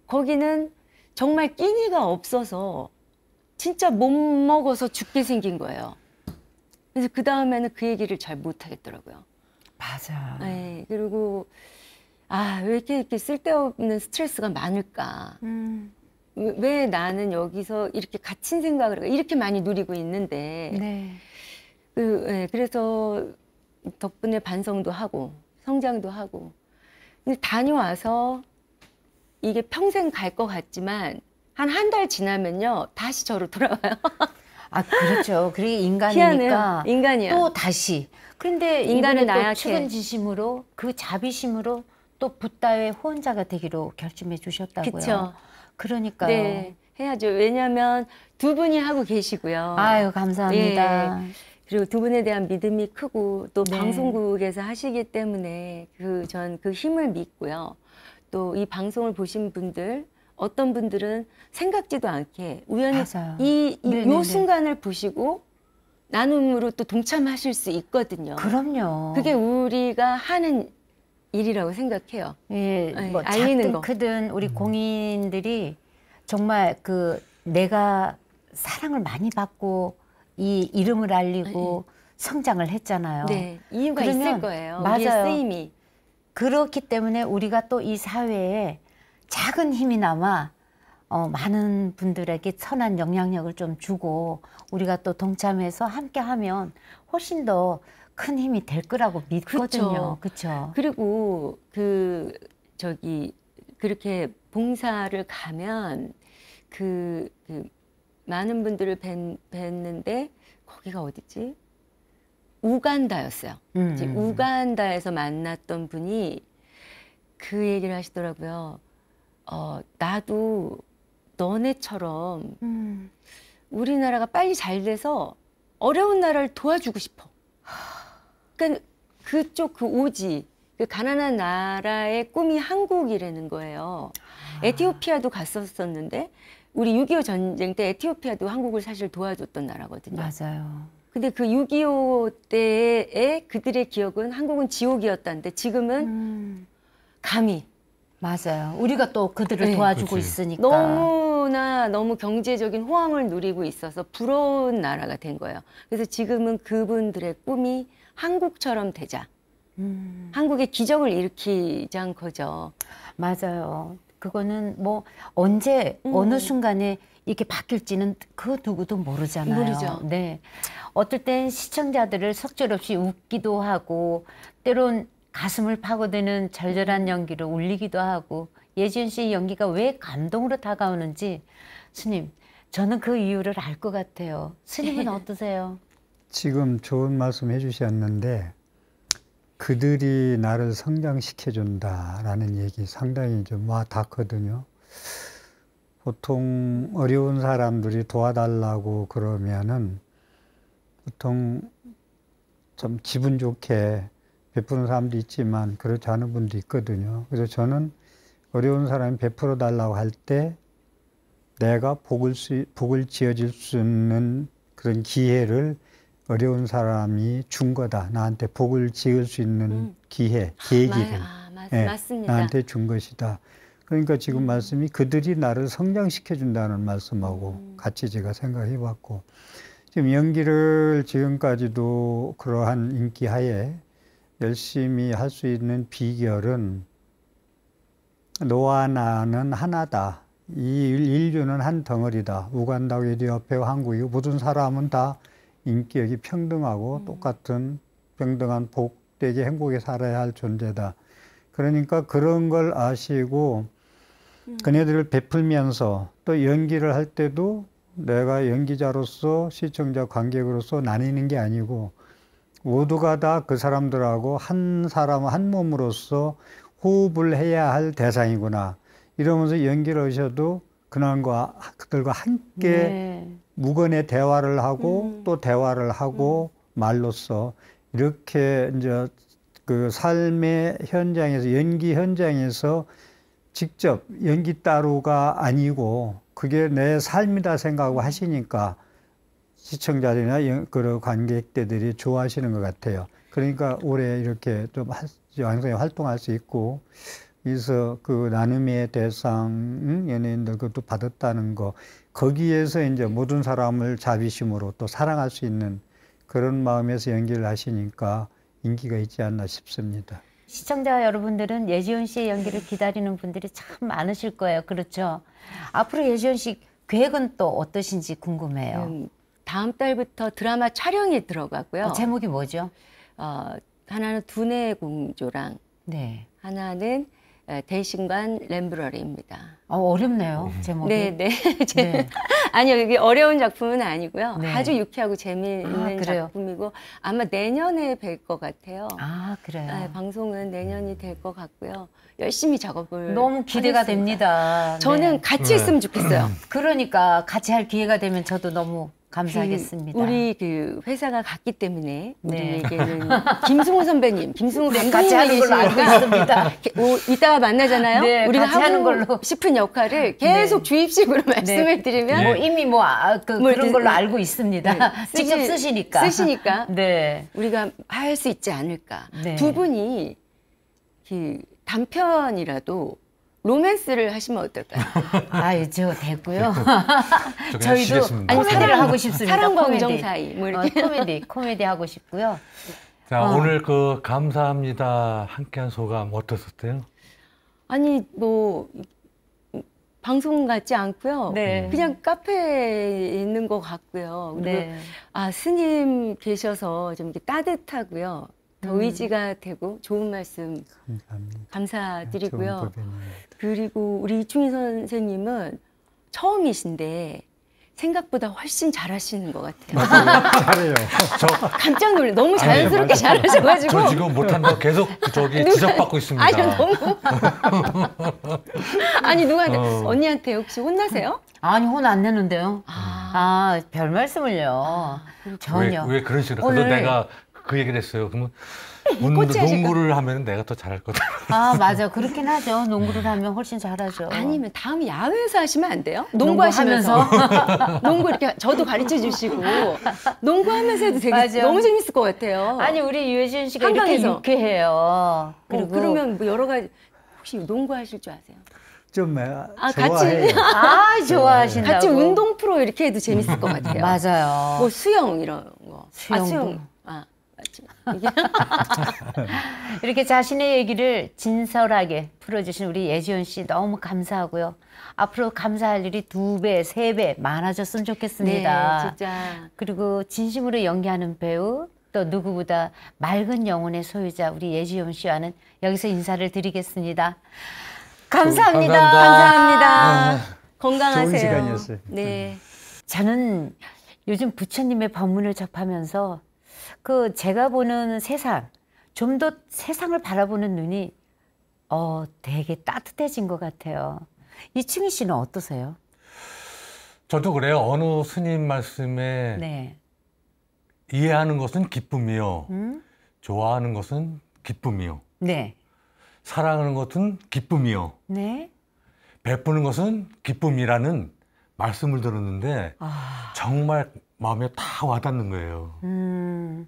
거기는 정말 끼니가 없어서 진짜 못 먹어서 죽게 생긴 거예요. 그래서 그 다음에는 그 얘기를 잘 못 하겠더라고요. 맞아. 네, 그리고 아왜 이렇게 이렇게 쓸데없는 스트레스가 많을까. 음. 왜 나는 여기서 이렇게 갇힌 생각을 이렇게 많이 누리고 있는데 네. 그, 네, 그래서 덕분에 반성도 하고 성장도 하고 근데 다녀와서 이게 평생 갈 것 같지만 한 한 달 지나면요 다시 저로 돌아와요. (laughs) 아 그렇죠. 그게 인간이니까 인간이야. 또 다시. 그런데 인간은 나약해. 측지심으로그 자비심으로 또 붓다의 후원자가 되기로 결심해 주셨다고요. 그렇죠. 그러니까요. 네, 해야죠. 왜냐하면 두 분이 하고 계시고요. 아유 감사합니다. 예. 그리고 두 분에 대한 믿음이 크고 또 네. 방송국에서 하시기 때문에 그 전그 그 힘을 믿고요. 또 이 방송을 보신 분들 어떤 분들은 생각지도 않게 우연히 이이 이, 순간을 보시고 나눔으로 또 동참하실 수 있거든요. 그럼요. 그게 우리가 하는 일이라고 생각해요. 예, 예, 뭐 알리는 작든 거. 크든 우리 음. 공인들이 정말 그 내가 사랑을 많이 받고 이 이름을 알리고 네. 성장을 했잖아요. 네, 이유가 있을 거예요. 맞아요. 쓰임이. 그렇기 때문에 우리가 또 이 사회에 작은 힘이 남아 어, 많은 분들에게 선한 영향력을 좀 주고 우리가 또 동참해서 함께하면 훨씬 더큰 힘이 될 거라고 믿거든요. 그렇죠. 그리고 그 저기 그렇게 봉사를 가면 그, 그 많은 분들을 뵀, 뵀는데 거기가 어디지? 우간다였어요. 음. 이제 음, 음. 우간다에서 만났던 분이 그 얘기를 하시더라고요. 어, 나도 너네처럼 음. 우리나라가 빨리 잘 돼서 어려운 나라를 도와주고 싶어. 그러니까 그쪽 그 오지 그 가난한 나라의 꿈이 한국이라는 거예요. 아. 에티오피아도 갔었었는데 우리 6.25 전쟁 때 에티오피아도 한국을 사실 도와줬던 나라거든요. 맞아요. 근데 그 6.25 때의 그들의 기억은 한국은 지옥이었다는데 지금은 음. 감히 맞아요. 우리가 또 그들을 네. 도와주고 그치. 있으니까 너무나 너무 경제적인 호황을 누리고 있어서 부러운 나라가 된 거예요. 그래서 지금은 그분들의 꿈이 한국처럼 되자. 음. 한국의 기적을 일으키자는 거죠. 맞아요. 그거는 뭐 언제 음. 어느 순간에 이렇게 바뀔지는 그 누구도 모르잖아요. 모르죠. 네. 어떨 땐 시청자들을 석절없이 웃기도 하고 때론 가슴을 파고드는 절절한 연기를 울리기도 하고 예지은 씨의 연기가 왜 감동으로 다가오는지 스님 저는 그 이유를 알 것 같아요. 스님은 (laughs) 어떠세요? 지금 좋은 말씀 해주셨는데 그들이 나를 성장시켜준다라는 얘기 상당히 좀 와닿거든요. 보통 어려운 사람들이 도와달라고 그러면은 보통 좀 기분 좋게 베푸는 사람도 있지만 그렇지 않은 분도 있거든요. 그래서 저는 어려운 사람이 베풀어 달라고 할 때 내가 복을, 수, 복을 지어질 수 있는 그런 기회를 어려운 사람이 준 거다. 나한테 복을 지을 수 있는 음. 기회, 아, 계기를 아, 맞, 예, 맞습니다. 나한테 준 것이다. 그러니까 지금 음. 말씀이 그들이 나를 성장시켜 준다는 말씀하고 음. 같이 제가 생각해 봤고 지금 연기를 지금까지도 그러한 인기 하에 열심히 할 수 있는 비결은 너와 나는 하나다. 이 인류는 한 덩어리다. 우간다, 외디협회, 한국이 모든 사람은 다 인격이 평등하고 음. 똑같은 평등한 복되게 행복에 살아야 할 존재다. 그러니까 그런 걸 아시고 음. 그네들을 베풀면서 또 연기를 할 때도 내가 연기자로서 시청자 관객으로서 나뉘는 게 아니고 모두가 다 그 사람들하고 한 사람 한 몸으로서 호흡을 해야 할 대상이구나 이러면서 연기를 하셔도 그날과 그들과 함께 네. 무건의 대화를 하고 음. 또 대화를 하고 음. 말로써 이렇게 이제 그 삶의 현장에서 연기 현장에서 직접 연기 따로가 아니고 그게 내 삶이다 생각하고 음. 하시니까 시청자들이나 그 관객들이 좋아하시는 것 같아요. 그러니까 올해 이렇게 좀 완성히 활동할 수 있고 그래서 그 나눔의 대상 연예인들 그것도 받았다는 거 거기에서 이제 모든 사람을 자비심으로 또 사랑할 수 있는 그런 마음에서 연기를 하시니까 인기가 있지 않나 싶습니다. 시청자 여러분들은 예지훈 씨의 연기를 기다리는 분들이 참 많으실 거예요. 그렇죠? 앞으로 예지훈 씨 계획은 또 어떠신지 궁금해요. 음, 다음 달부터 드라마 촬영에 들어가고요. 어, 제목이 뭐죠? 어, 하나는 두뇌 공조랑 네. 하나는 예, 대신관 렘브러리입니다 어, 어렵네요 네. 제목이. 네, 네. (laughs) 네. (laughs) 아니요 이게 어려운 작품은 아니고요. 네. 아주 유쾌하고 재미있는 아, 작품이고 아마 내년에 뵐 것 같아요. 아 그래요. 네, 방송은 내년이 음. 될것 같고요. 열심히 작업을 너무 기대가 하겠습니다. 됩니다. 저는 네. 같이 네. 했으면 좋겠어요. 음. 그러니까 같이 할 기회가 되면 저도 너무 감사하겠습니다. 그 우리 그 회사가 같기 때문에 네. 우리에게는 (laughs) 김승호 선배님, 김승호 감독님이 하는 걸로 알고 습니다 오, 이따가 만나잖아요. 네, 우리가 하는 걸로 싶은 역할을 네. 계속 네. 주입식으로 말씀을 드리면 네. 뭐 이미 뭐, 아, 그, 뭐 그런 걸로 네. 알고 있습니다. 쓰시, (laughs) 직접 쓰시니까 쓰시니까 (laughs) 네. 우리가 할 수 있지 않을까. 두 분이 그 단편이라도 로맨스를 하시면 어떨까요? (laughs) 아유, 저 됐고요. 네. (laughs) 저희도 아니, 사랑, 하고 싶습니다. 사랑과 우정 사이. 뭐 이렇게. 어, 코미디, 코미디 하고 싶고요. 자, 어. 오늘 그 감사합니다. 함께한 소감 어떠셨어요? 아니, 뭐 방송 같지 않고요. 네. 그냥 카페에 있는 것 같고요. 네. 아 스님 계셔서 좀 이렇게 따뜻하고요. 더 음. 의지가 되고 좋은 말씀 감사합니다. 감사드리고요. 그리고 우리 이충희 선생님은 처음이신데 생각보다 훨씬 잘하시는 것 같아요. (laughs) 잘해요. 저 깜짝 놀래. 너무 자연스럽게 아니, 잘하셔가지고. 저 지금 못한다 계속 저기 누가, 지적받고 있습니다. (laughs) 아니 너무. 아니 누구한테 어. 언니한테 혹시 혼나세요? 아니 혼 안 내는데요. 아별 아, 아 말씀을요. 아, 전혀. 왜, 왜, 그런 식으로? 오늘... 내가 그 얘기를 했어요. 그러면 꽃 농구를 하면 내가 더 잘할 거다. 아 맞아 그렇긴 하죠. 농구를 하면 훨씬 잘하죠. 아니면 다음 야외에서 하시면 안 돼요? 농구하시면서 (laughs) 농구 이렇게 저도 가르쳐 주시고 농구하면서 해도 되게 맞아. 너무 재밌을 것 같아요. 아니 우리 유혜진 씨가 한강서 이렇게 유쾌해요. 어, 그리고 어, 그러면 뭐 여러 가지 혹시 농구하실 줄 아세요? 좀 아, 아 좋아해요. 같이 (laughs) 아좋아하신다 같이 운동 프로 이렇게 해도 재밌을 것 같아요. 맞아요. 뭐 수영 이런 거. 아, 수영. 아, 수영. (laughs) 이렇게 자신의 얘기를 진솔하게 풀어주신 우리 예지연 씨 너무 감사하고요. 앞으로 감사할 일이 두 배, 세 배 많아졌으면 좋겠습니다. 네, 진짜. 그리고 진심으로 연기하는 배우 또 누구보다 맑은 영혼의 소유자 우리 예지연 씨와는 여기서 인사를 드리겠습니다. 감사합니다. 감사합니다. 감사합니다. 아, 건강하세요. 좋은 시간이었어요. 네. 저는 요즘 부처님의 법문을 접하면서 그 제가 보는 세상 좀 더 세상을 바라보는 눈이 어 되게 따뜻해진 것 같아요. 이충희 씨는 어떠세요? 저도 그래요. 어느 스님 말씀에 네. 이해하는 것은 기쁨이요. 음? 좋아하는 것은 기쁨이요. 네. 사랑하는 것은 기쁨이요. 네. 베푸는 것은 기쁨이라는 말씀을 들었는데 아... 정말 마음에 다 와닿는 거예요. 음...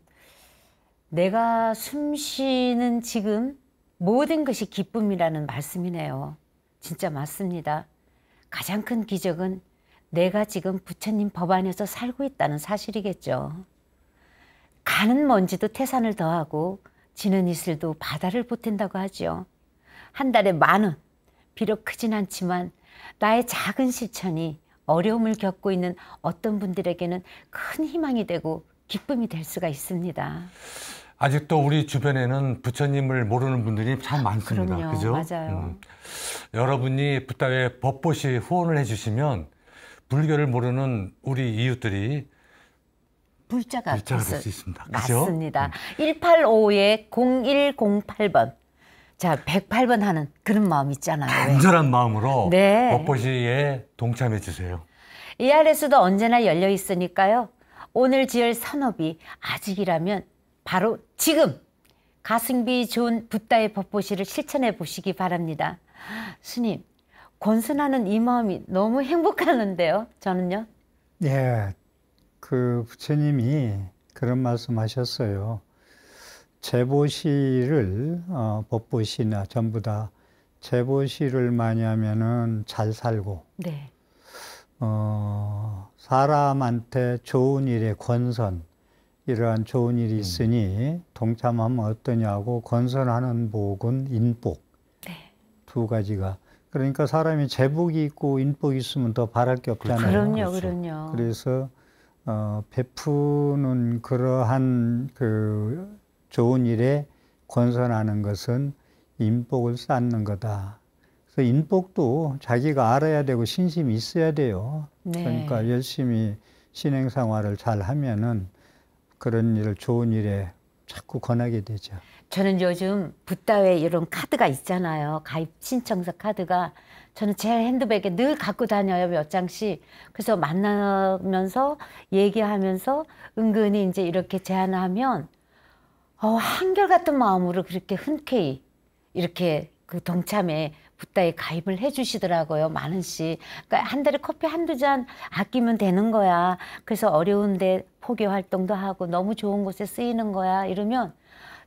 내가 숨 쉬는 지금 모든 것이 기쁨이라는 말씀이네요. 진짜 맞습니다. 가장 큰 기적은 내가 지금 부처님 법 안에서 살고 있다는 사실이겠죠. 가는 먼지도 태산을 더하고 지는 이슬도 바다를 보탠다고 하지한 달에 만 원, 비록 크진 않지만 나의 작은 실천이 어려움을 겪고 있는 어떤 분들에게는 큰 희망이 되고 기쁨이 될 수가 있습니다. 아직도 우리 주변에는 부처님을 모르는 분들이 참 아, 많습니다. 그럼요, 그죠? 맞아요. 음. 여러분이 부탁에 법보시 후원을 해주시면 불교를 모르는 우리 이웃들이 불자가, 불자가 될수 있습니다. 그죠? 맞습니다. 음. 185에 0108번. 자, 108번 하는 그런 마음 있잖아요. 간절한 마음으로 네. 법보시에 동참해 주세요. e r 서도 언제나 열려 있으니까요. 오늘 지을 산업이 아직이라면 바로 지금 가승비 좋은 붓다의 법보시를 실천해 보시기 바랍니다. 스님, 권순하는 이 마음이 너무 행복하는데요. 저는요. 예, 그 부처님이 그런 말씀하셨어요. 제보시를 어, 법보시나 전부 다 제보시를 많이 하면은 잘 살고 네. 어, 사람한테 좋은 일의 권선 이러한 좋은 일이 음. 있으니 동참하면 어떠냐고 건선하는 복은 인복 네. 두 가지가 그러니까 사람이 재복이 있고 인복이 있으면 더 바랄 게 없잖아요. 그렇죠. 그럼요, 그렇죠. 그럼요. 그래서 어, 베푸는 그러한 그 좋은 일에 건선하는 것은 인복을 쌓는 거다. 그래서 인복도 자기가 알아야 되고 신심이 있어야 돼요. 네. 그러니까 열심히 신행 생활을 잘 하면은 그런 일을 좋은 일에 자꾸 권하게 되죠. 저는 요즘 붓다회 이런 카드가 있잖아요. 가입 신청서 카드가 저는 제 핸드백에 늘 갖고 다녀요 몇 장씩. 그래서 만나면서 얘기하면서 은근히 이제 이렇게 제안을 하면 어, 한결같은 마음으로 그렇게 흔쾌히 이렇게 그 동참에 붓따에 가입을 해주시더라고요. 많은 씩 그러니까 한 달에 커피 한두 잔 아끼면 되는 거야. 그래서 어려운데 포기 활동도 하고 너무 좋은 곳에 쓰이는 거야. 이러면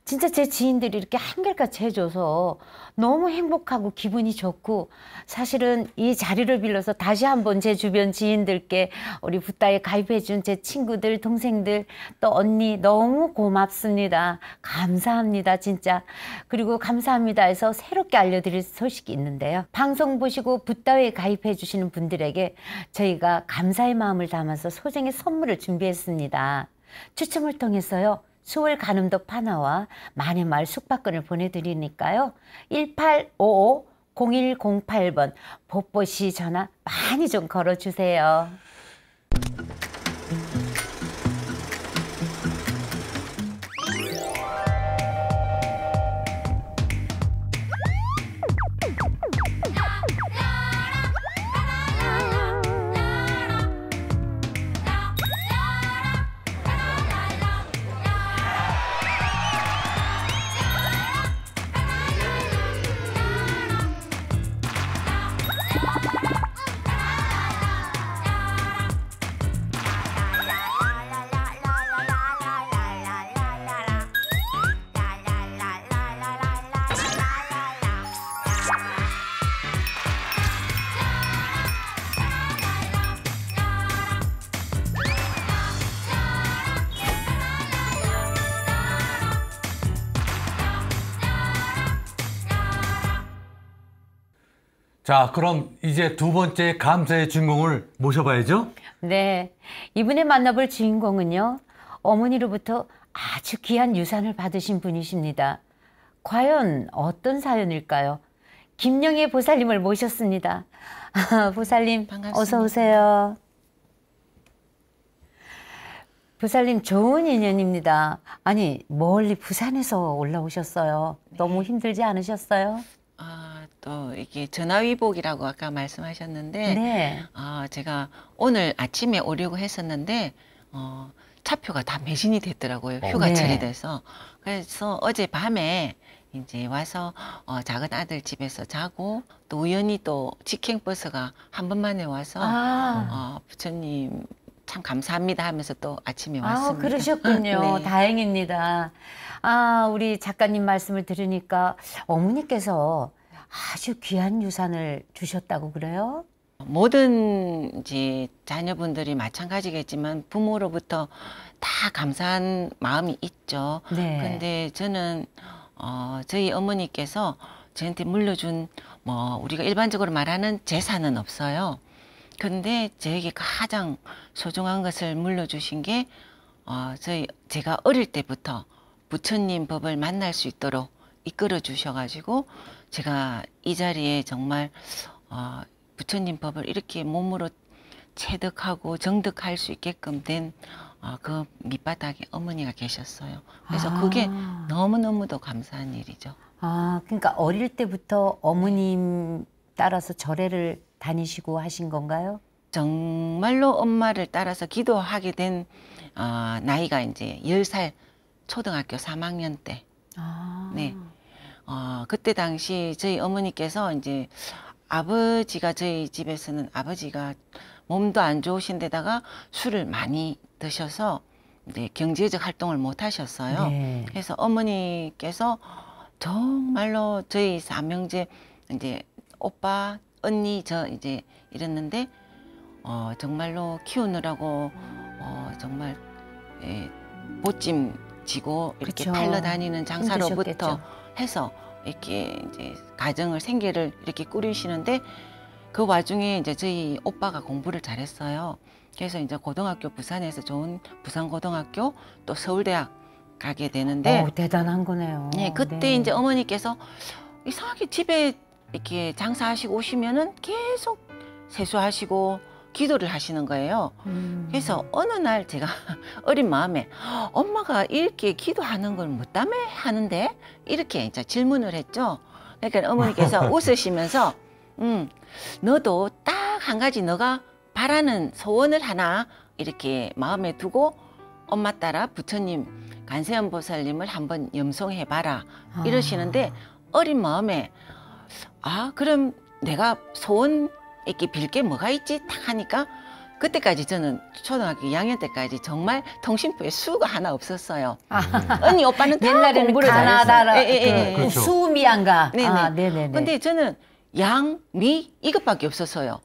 진짜 제 지인들이 이렇게 한결같이 해줘서 너무 행복하고 기분이 좋고 사실은 이 자리를 빌려서 다시 한번 제 주변 지인들께 우리 붓다에 가입해준 제 친구들, 동생들 또 언니 너무 고맙습니다. 감사합니다. 진짜. 그리고 감사합니다 해서 새롭게 알려드릴 소식이 있는데요. 방송 보시고 붓다에 가입해주시는 분들에게 저희가 감사의 마음을 담아서 소정의 선물을 준비했습니다. 추첨을 통해서요. 수월 가늠도 파나와 많은 마을 숙박권을 보내드리니까요. 1855-0108번 복보시 전화 많이 좀 걸어주세요. 자, 그럼 이제 두 번째 감사의 주인공을 모셔봐야죠. 네. 이분의 만나볼 주인공은요. 어머니로부터 아주 귀한 유산을 받으신 분이십니다. 과연 어떤 사연일까요? 김영애 보살님을 모셨습니다. 아, (laughs) 보살님 반갑습니다. 어서 오세요. 보살님 좋은 인연입니다. 아니 멀리 부산에서 올라오셨어요. 네. 너무 힘들지 않으셨어요? 아... 또 이게 전화위복이라고 아까 말씀하셨는데 네. 어, 제가 오늘 아침에 오려고 했었는데 어, 차표가 다 매진이 됐더라고요. 어, 휴가철이 네. 돼서 그래서 어제 밤에 이제 와서 어, 작은 아들 집에서 자고 또 우연히 또 직행 버스가 한 번만에 와서 아. 어, 부처님 참 감사합니다 하면서 또 아침에 왔습니다. 아, 그러셨군요. (laughs) 네. 다행입니다. 아, 우리 작가님 말씀을 들으니까 어머니께서 아주 귀한 유산을 주셨다고 그래요? 모든 이 자녀분들이 마찬가지겠지만 부모로부터 다 감사한 마음이 있죠. 네. 근데 저는 어 저희 어머니께서 저한테 물려준 뭐 우리가 일반적으로 말하는 재산은 없어요. 근데 저에게 가장 소중한 것을 물려주신 게 어, 저희 제가 어릴 때부터 부처님 법을 만날 수 있도록 이끌어 주셔가지고 제가 이 자리에 정말 어, 부처님 법을 이렇게 몸으로 체득하고 정득할 수 있게끔 된그 어, 밑바닥에 어머니가 계셨어요. 그래서 아. 그게 너무너무도 감사한 일이죠. 아, 그러니까 어릴 때부터 어머님 따라서 절에를 다니시고 하신 건가요? 정말로 엄마를 따라서 기도하게 된 어, 나이가 이제 열 살 초등학교 삼학년 때. 아. 네. 어, 그때 당시 저희 어머니께서 이제 아버지가 저희 집에서는 아버지가 몸도 안 좋으신 데다가 술을 많이 드셔서 이제 경제적 활동을 못 하셨어요. 네. 그래서 어머니께서 정말로 저희 삼형제 이제 오빠, 언니 저 이제 이랬는데 어, 정말로 키우느라고 어, 정말 예, 못짐 지고 이렇게 그쵸. 팔러 다니는 장사로부터 힘드셨겠죠. 해서 이렇게 이제 가정을 생계를 이렇게 꾸리시는데 그 와중에 이제 저희 오빠가 공부를 잘했어요. 그래서 이제 고등학교 부산에서 좋은 부산 고등학교 또 서울대학 가게 되는데 오, 어, 대단한 거네요. 네, 그때 네. 이제 어머니께서 이상하게 집에 이렇게 장사하시고 오시면은 계속 세수하시고 기도를 하시는 거예요. 음. 그래서 어느 날 제가 (laughs) 어린 마음에 엄마가 이렇게 기도하는 걸 못담에 뭐 하는데 이렇게 이제 질문을 했죠. 그러니까 어머니께서 (laughs) 웃으시면서 음 너도 딱 한 가지 너가 바라는 소원을 하나 이렇게 마음에 두고 엄마 따라 부처님 간세현 보살님을 한번 염송해 봐라 아. 이러시는데 아. 어린 마음에 아 그럼 내가 소원 이렇게 빌게 뭐가 있지 딱 하니까 그때까지 저는 초등학교 2학년 때까지 정말 통신표에 수가 하나 없었어요. 아, 음. 언니 오빠는 다 옛날에는 공부를 가나다라 예, 예, 예. 네, 그렇죠. 그렇죠. 수미안가. 아, 네네. 네 근데 저는 양, 미 이것밖에 없었어요.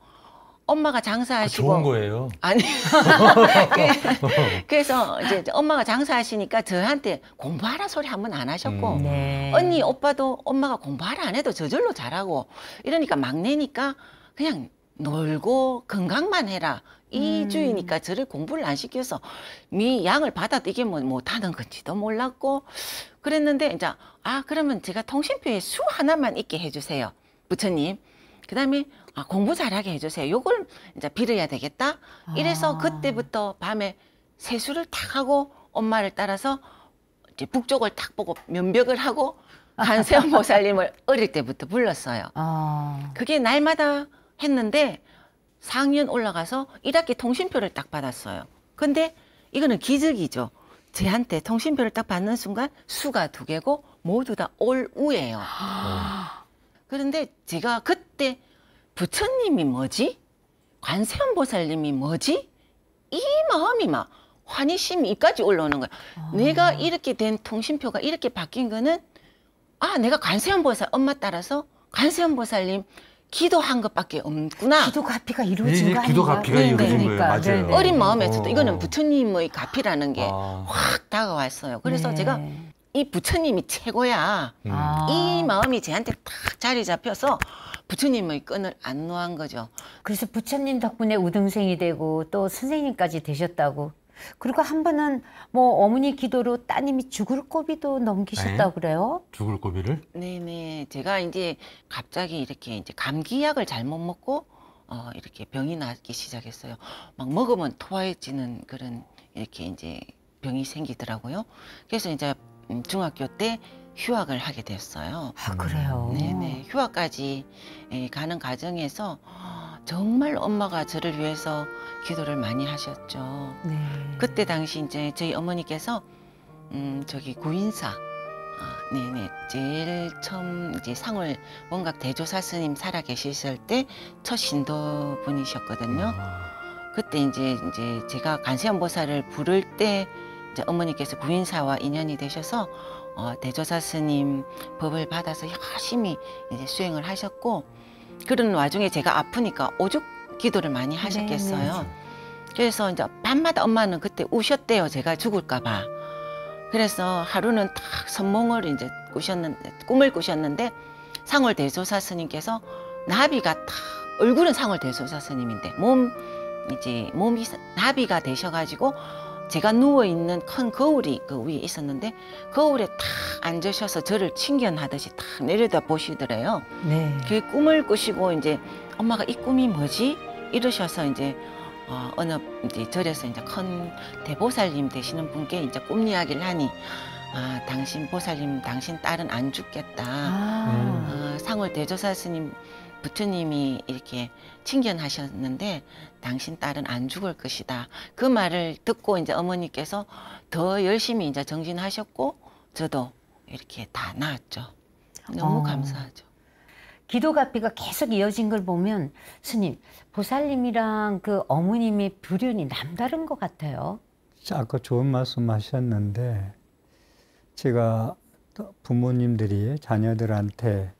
엄마가 장사하시고 아, 좋은 거예요. 아니 (laughs) 그, 그래서 이제 엄마가 장사하시니까 저한테 공부하라 소리 한 번 안 하셨고 음, 네. 언니 오빠도 엄마가 공부하라 안 해도 저절로 잘하고 이러니까 막내니까 그냥 놀고 건강만 해라. 이 음. 주이니까 저를 공부를 안 시켜서 미 양을 받아도이면 뭐 못하는 건지도 몰랐고 그랬는데 이제 아 그러면 제가 통신표에 수 하나만 있게 해주세요 부처님 그다음에 아 공부 잘하게 해주세요 요걸 이제 빌어야 되겠다 이래서 아. 그때부터 밤에 세수를 탁 하고 엄마를 따라서 이제 북쪽을 탁 보고 면벽을 하고 간세음 (laughs) 보살님을 어릴 때부터 불렀어요 아. 그게 날마다 했는데 4학년 올라가서 1학기 통신표를 딱 받았어요. 근데 이거는 기적이죠. 제한테 통신표를 딱 받는 순간 수가 두 개고 모두 다 올우예요. 그런데 제가 그때 부처님이 뭐지? 관세음보살님이 뭐지? 이 마음이 막 환희심이까지 이 올라오는 거야. 아. 내가 이렇게 된 통신표가 이렇게 바뀐 거는 아 내가 관세음보살 엄마 따라서 관세음보살님 기도한 것밖에 없구나. 기도 가피가 이루어진 네, 거아니에 기도 가피가 네, 이루어진 네, 거예요. 그러니까. 맞아요. 네네. 어린 마음에서도 어. 이거는 부처님의 가피라는 게확 아. 다가왔어요. 그래서 네. 제가 이 부처님이 최고야. 음. 아. 이 마음이 제한테 딱 자리 잡혀서 부처님의 끈을 안 놓은 거죠. 그래서 부처님 덕분에 우등생이 되고 또 선생님까지 되셨다고 그리고 한 번은 뭐 어머니 기도로 따님이 죽을 고비도 넘기셨다 고 네. 그래요? 죽을 고비를? 네네. 제가 이제 갑자기 이렇게 이제 감기약을 잘못 먹고 어, 이렇게 병이 나기 시작했어요. 막 먹으면 토해지는 그런 이렇게 이제 병이 생기더라고요. 그래서 이제 음, 중학교 때 휴학을 하게 됐어요. 아 그래요? 네네. 휴학까지 예, 가는 과정에서 정말 엄마가 저를 위해서 기도를 많이 하셨죠. 네. 그때 당시 이제 저희 어머니께서 음 저기 구인사 아, 네네 제일 처음 이제 상을 원각 대조사 스님 살아 계셨을 때 첫 신도 분이셨거든요. 그때 이제 이제 제가 간세연보살을 부를 때 이제 어머니께서 구인사와 인연이 되셔서 어, 대조사 스님 법을 받아서 열심히 이제 수행을 하셨고 그런 와중에 제가 아프니까 오죽 기도를 많이 네, 하셨겠어요. 네. 그래서 이제 밤마다 엄마는 그때 우셨대요. 제가 죽을까봐. 그래서 하루는 탁 선몽을 이제 꾸셨는데 꿈을 꾸셨는데 상월 대조사 스님께서 나비가 탁 얼굴은 상월 대조사 스님인데 몸 이제 몸이 나비가 되셔가지고 제가 누워 있는 큰 거울이 그 위에 있었는데 거울에 탁 앉으셔서 저를 친견하듯이 탁 내려다 보시더래요. 네. 그 꿈을 꾸시고 이제 엄마가 이 꿈이 뭐지 이러셔서 이제 어, 어느 이제 절에서 이제 큰 대보살님 되시는 분께 이제 꿈 이야기를 하니 아 당신 보살님 당신 딸은 안 죽겠다. 아. 아 상월 대조사 스님 부처님이 이렇게 칭견하셨는데 당신 딸은 안 죽을 것이다. 그 말을 듣고 이제 어머니께서 더 열심히 이제 정진하셨고 저도 이렇게 다 나았죠. 너무 어. 감사하죠. 기도가피가 계속 이어진 걸 보면 스님 보살님이랑 그 어머님의 불륜이 남다른 것 같아요. 아까 좋은 말씀하셨는데 제가 부모님들이 자녀들한테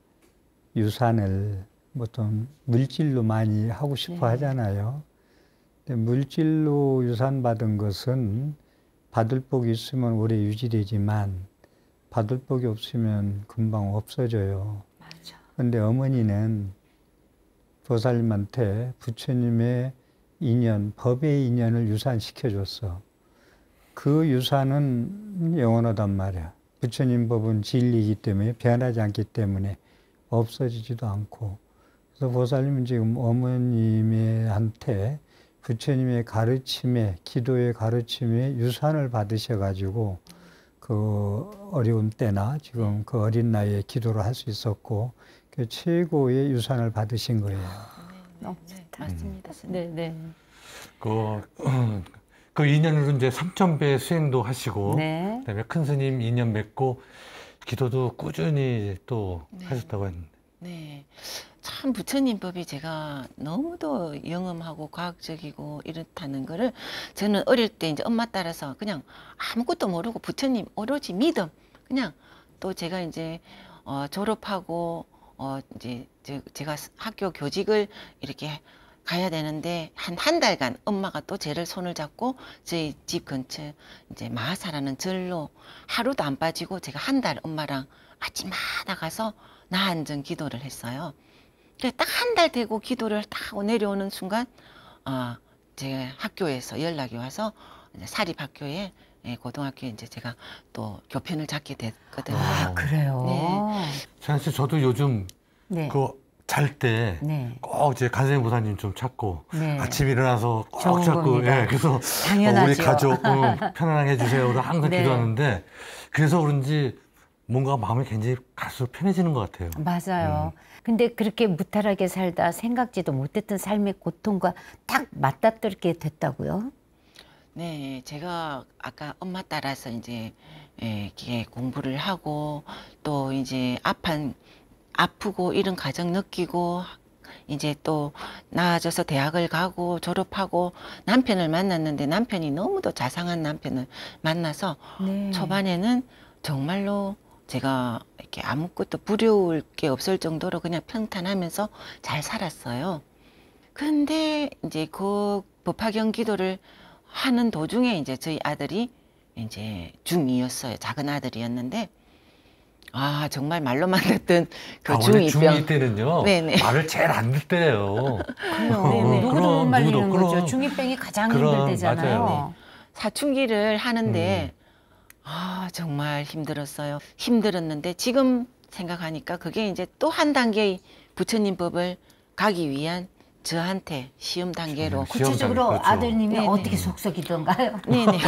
유산을 보통 뭐 물질로 많이 하고 싶어 네. 하잖아요. 근데 물질로 유산받은 것은 받을 복이 있으면 오래 유지되지만 받을 복이 없으면 금방 없어져요. 맞아. 근데 어머니는 보살님한테 부처님의 인연, 법의 인연을 유산시켜줬어. 그 유산은 영원하단 말이야. 부처님 법은 진리이기 때문에 변하지 않기 때문에 없어지지도 않고 그래서 보살님은 지금 어머님한테 부처님의 가르침에 기도의 가르침에 유산을 받으셔가지고 그 어려운 때나 지금 그 어린 나이에 기도를 할 수 있었고 그 최고의 유산을 받으신 거예요. 너무 아, 좋다. 네. 네, 맞습니다. 음. 네, 네. 그, (clears throat) 그 인연으로 이제 삼천 배 수행도 하시고, 네. 그다음에 큰 스님 인연 맺고, 기도도 꾸준히 또 네. 하셨다고 했는데, 네. 참 부처님법이 제가 너무도 영험하고 과학적이고 이렇다는 거를 저는 어릴 때 이제 엄마 따라서 그냥 아무것도 모르고 부처님 오로지 믿음 그냥 또 제가 이제 어, 졸업하고 어, 이제 제가 학교 교직을 이렇게 가야 되는데 한 한 달간 엄마가 또 제를 손을 잡고 저희 집 근처 이제 마사라는 절로 하루도 안 빠지고 제가 한 달 엄마랑 아침마다 가서 나앉은 기도를 했어요. 딱 한 달 되고 기도를 딱 내려오는 순간 어, 아, 제 학교에서 연락이 와서 사립학교에 예, 고등학교에 이제 제가 또 교편을 잡게 됐거든요. 아 그래요. 네. 사실 저도 요즘 네. 그잘 때꼭 네. 이제 간생 보사님 좀 찾고 네. 아침에 일어나서 꼭 찾고 예, 그래서 당연하죠. 어, 우리 가족 (laughs) 편안하게 해주세요로 항상 네. 기도하는데 그래서 그런지 뭔가 마음이 굉장히 갈수록 편해지는 것 같아요. 맞아요. 음. 근데 그렇게 무탈하게 살다 생각지도 못했던 삶의 고통과 딱 맞닥뜨리게 됐다고요? 네, 제가 아까 엄마 따라서 이제 예, 공부를 하고 또 이제 아픈 아프고 이런 가정 느끼고 이제 또 나아져서 대학을 가고 졸업하고 남편을 만났는데 남편이 너무도 자상한 남편을 만나서 네. 초반에는 정말로 제가 이렇게 아무것도 부려올 게 없을 정도로 그냥 평탄하면서 잘 살았어요. 근데 이제 그법학경 기도를 하는 도중에 이제 저희 아들이 이제 중이었어요 작은 아들이었는데 아 정말 말로만 듣던 그 아, 중2병 때는요 네네. 말을 제일 안 듣대요. 어, 그럼 누구도 못 말리는 거죠. 중2병이 가장 힘들 때잖아요. 사춘기를 하는데 음. 아, 정말 힘들었어요. 힘들었는데 지금 생각하니까 그게 이제 또 한 단계 의 부처님 법을 가기 위한 저한테 시험 단계로 구체적으로 그렇죠. 아드님이 네네. 어떻게 속속이던가요? (laughs) 네네.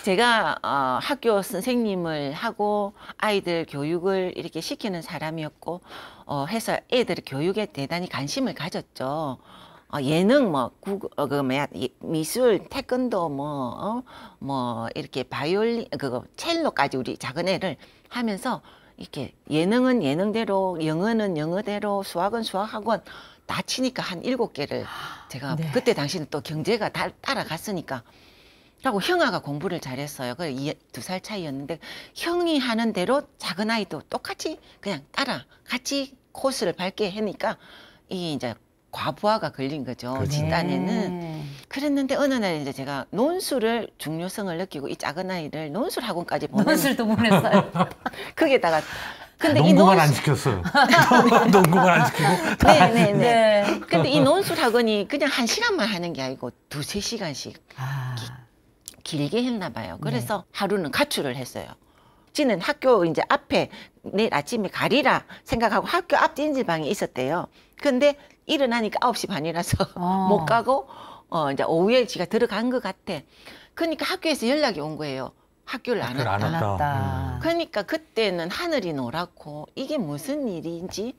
(laughs) 제가 어, 학교 선생님을 하고 아이들 교육을 이렇게 시키는 사람이었고 어, 해서 애들 교육에 대단히 관심을 가졌죠. 어, 예능 뭐 국어 그 뭐야 미술 태권도 뭐뭐 어, 뭐 이렇게 바이올린 그거 첼로까지 우리 작은 애를 하면서 이렇게 예능은 예능대로 영어는 영어대로 수학은 수학학원 다 치니까 한 일곱 개를 제가 네. 그때 당시는 또 경제가 다 따라갔으니까 라고 형아가 공부를 잘했어요. 그 두 살 차이였는데 형이 하는 대로 작은 아이도 똑같이 그냥 따라 같이 코스를 밟게 하니까 이 이제 과부하가 걸린 거죠. 그렇단에는 네. 그랬는데 어느 날 이제 제가 논술을 중요성을 느끼고 이 작은 아이를 논술 학원까지 보내 논술도 보냈어요. (laughs) 거기에다가 근데 농구만 논술... 안시켰어 (laughs) 농구만 안 시키고. 네네네. 네, 네. 네. 근데 이 논술 학원이 그냥 한 시간만 하는 게 아니고 두세 시간씩 아... 기, 길게 했나 봐요. 그래서 네. 하루는 가출을 했어요. 지는 학교 이제 앞에 내일 아침에 가리라 생각하고 학교 앞 찜질방에 있었대요. 근데 일어나니까 9시 반이라서 어. (laughs) 못 가고 어 이제 오후에 지가 들어간 것 같아. 그러니까 학교에서 연락이 온 거예요. 학교를 안 왔다. 안 왔다. 음. 그러니까 그때는 하늘이 노랗고 이게 무슨 일인지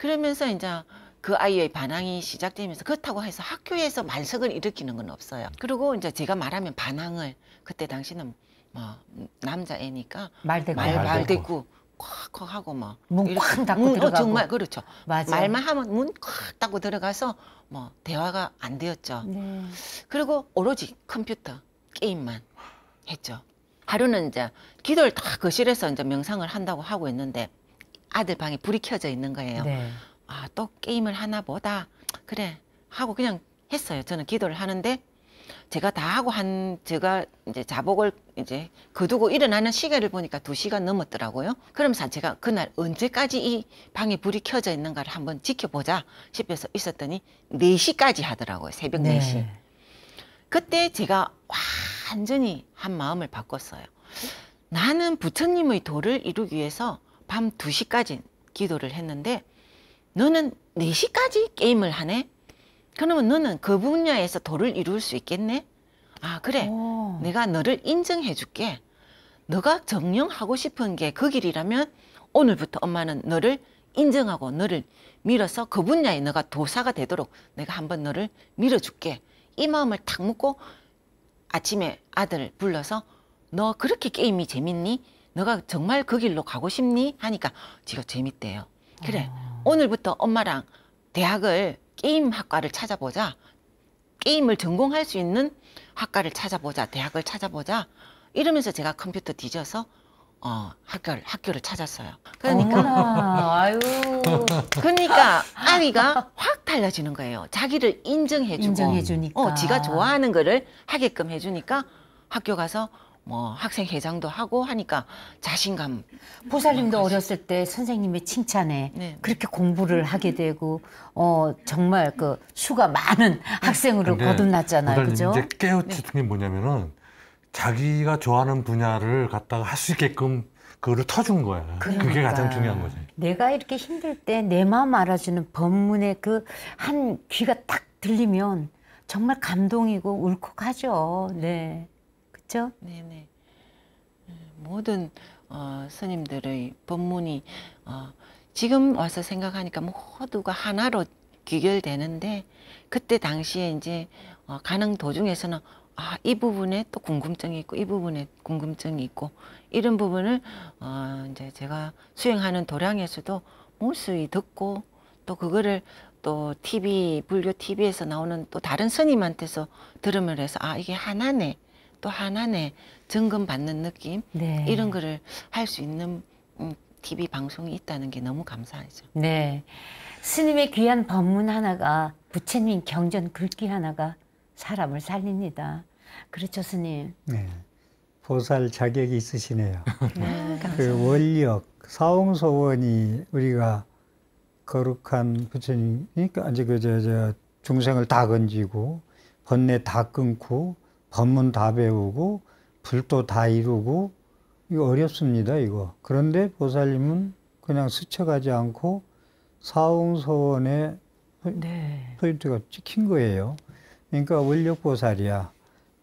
그러면서 이제 그 아이의 반항이 시작되면서 그렇다고 해서 학교에서 말석을 일으키는 건 없어요. 그리고 이제 제가 말하면 반항을 그때 당시는 뭐 남자애니까 말대꾸 말대꾸 콱콱 하고 막 문콱 닫고 문, 어, 들어가고 어, 정말 그렇죠. 맞아. 말만 하면 문콱 닫고 들어가서 뭐 대화가 안 되었죠. 네. 그리고 오로지 컴퓨터 게임만 했죠. 하루는 이제 기도를 다 거실에서 이제 명상을 한다고 하고 있는데 아들 방에 불이 켜져 있는 거예요. 네. 아또 게임을 하나 보다 그래 하고 그냥 했어요. 저는 기도를 하는데 제가 다 하고 한 제가 이제 자복을 이제 거두고 일어나는 시계를 보니까 두 시간 넘었더라고요. 그러면서 제가 그날 언제까지 이 방에 불이 켜져 있는가를 한번 지켜보자 싶어서 있었더니 4시까지 하더라고요. 새벽 네시 네. 그때 제가 완전히 한 마음을 바꿨어요. 나는 부처님의 도를 이루기 위해서 밤2시까지 기도를 했는데 너는 4시까지 게임을 하네? 그러면 너는 그 분야에서 도를 이룰 수 있겠네? 아, 그래. 오. 내가 너를 인정해 줄게. 너가 정령하고 싶은 게 그 길이라면 오늘부터 엄마는 너를 인정하고 너를 밀어서 그 분야에 너가 도사가 되도록 내가 한번 너를 밀어줄게. 이 마음을 탁 묻고 아침에 아들을 불러서 너 그렇게 게임이 재밌니? 너가 정말 그 길로 가고 싶니? 하니까 지가 재밌대요. 그래. 오. 아. 오늘부터 엄마랑 대학을 게임 학과를 찾아보자. 게임을 전공할 수 있는 학과를 찾아보자. 대학을 찾아보자. 이러면서 제가 컴퓨터 뒤져서 어, 학교를, 학교를 찾았어요. 그러니까. 아유. (laughs) 그러니까 아이가 확 달라지는 거예요. 자기를 인정해주고. 인정해주니까. 어, 지가 좋아하는 거를 하게끔 해주니까 학교 가서 뭐 학생 회장도 하고 하니까 자신감. 음, 보살님도 어렸을 때 선생님의 칭찬에 네. 그렇게 공부를 음. 하게 되고 어 정말 그 수가 많은 네. 학생으로 거듭났잖아요. 그죠? 이제 깨우치는 네. 게 뭐냐면은 자기가 좋아하는 분야를 갖다가 할 수 있게끔 그거를 터준 거야. 그러니까. 그게 가장 중요한 거지. 내가 이렇게 힘들 때 내 마음 알아주는 법문의 그 한 귀가 딱 들리면 정말 감동이고 울컥하죠. 네. 있죠. 그렇죠? 네네. 네, 모든 어, 스님들의 법문이 어, 지금 와서 생각하니까 모두가 하나로 귀결되는데 그때 당시에 이제 어, 가는 도중에서는 아, 이 부분에 또 궁금증이 있고 이 부분에 궁금증이 있고 이런 부분을 어, 이제 제가 수행하는 도량에서도 모수히 듣고 또 그거를 또 TV 불교 TV에서 나오는 또 다른 스님한테서 들음을 서아 이게 하나네 또하나의 점검 받는 느낌 네. 이런 거를 할 수 있는 음, TV 방송이 있다는 게 너무 감사하죠. 네. 스님의 귀한 법문 하나가 부처님 경전 글귀 하나가 사람을 살립니다. 그렇죠, 스님. 네. 보살 자격이 있으시네요. (laughs) 네, 아, 그 원력, 사홍소원이 우리가 거룩한 부처님이 아주 그저 저 중생을 다 건지고 번뇌 다 끊고 법문 다 배우고 불도 다 이루고 이거 어렵습니다 이거 그런데 보살님은 그냥 스쳐가지 않고 사홍서원에 네. 포인트가 찍힌 거예요 그러니까 원력보살이야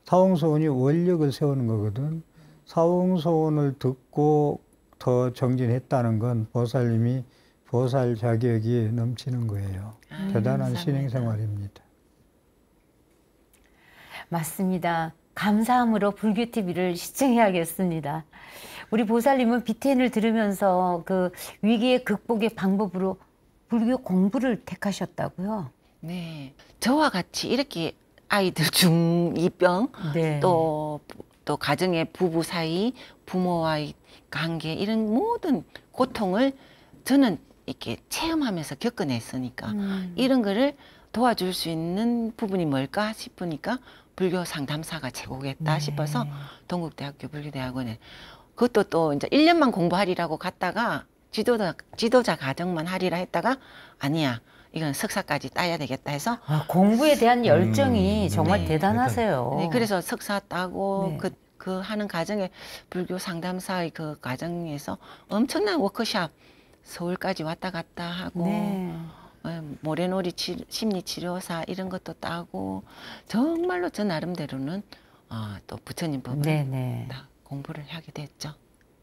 사홍서원이 원력을 세우는 거거든 사홍서원을 듣고 더 정진했다는 건 보살님이 보살 자격이 넘치는 거예요 아, 대단한 신행생활입니다 맞습니다. 감사함으로 불교 t v 를 시청해야겠습니다. 우리 보살님은 비 t n 을 들으면서 그 위기의 극복의 방법으로 불교 공부를 택하셨다고요? 네. 저와 같이 이렇게 아이들 중이병 네. 또, 또 가정의 부부 사이 부모와의 관계 이런 모든 고통을 저는 이렇게 체험하면서 겪어냈으니까 음. 이런 거를 도와줄 수 있는 부분이 뭘까 싶으니까 불교 상담사가 제공했다 네. 싶어서 동국대학교 불교대학원에 그것도 또 이제 1년만 공부하리라고 갔다가 지도자, 지도자 가정만 하리라 했다가 아니야. 이건 석사까지 따야 되겠다 해서 아, 공부에 대한 음, 열정이 음, 정말 네. 대단하세요. 네, 그래서 석사 따고 그그 네. 그, 그 하는 과정에 불교 상담사의 그 과정에서 엄청난 워크샵 서울까지 왔다 갔다 하고 네. 어, 모래놀이 치, 심리치료사 이런 것도 따고 정말로 저 나름대로는 어, 또 부처님 법을 다 공부를 하게 됐죠.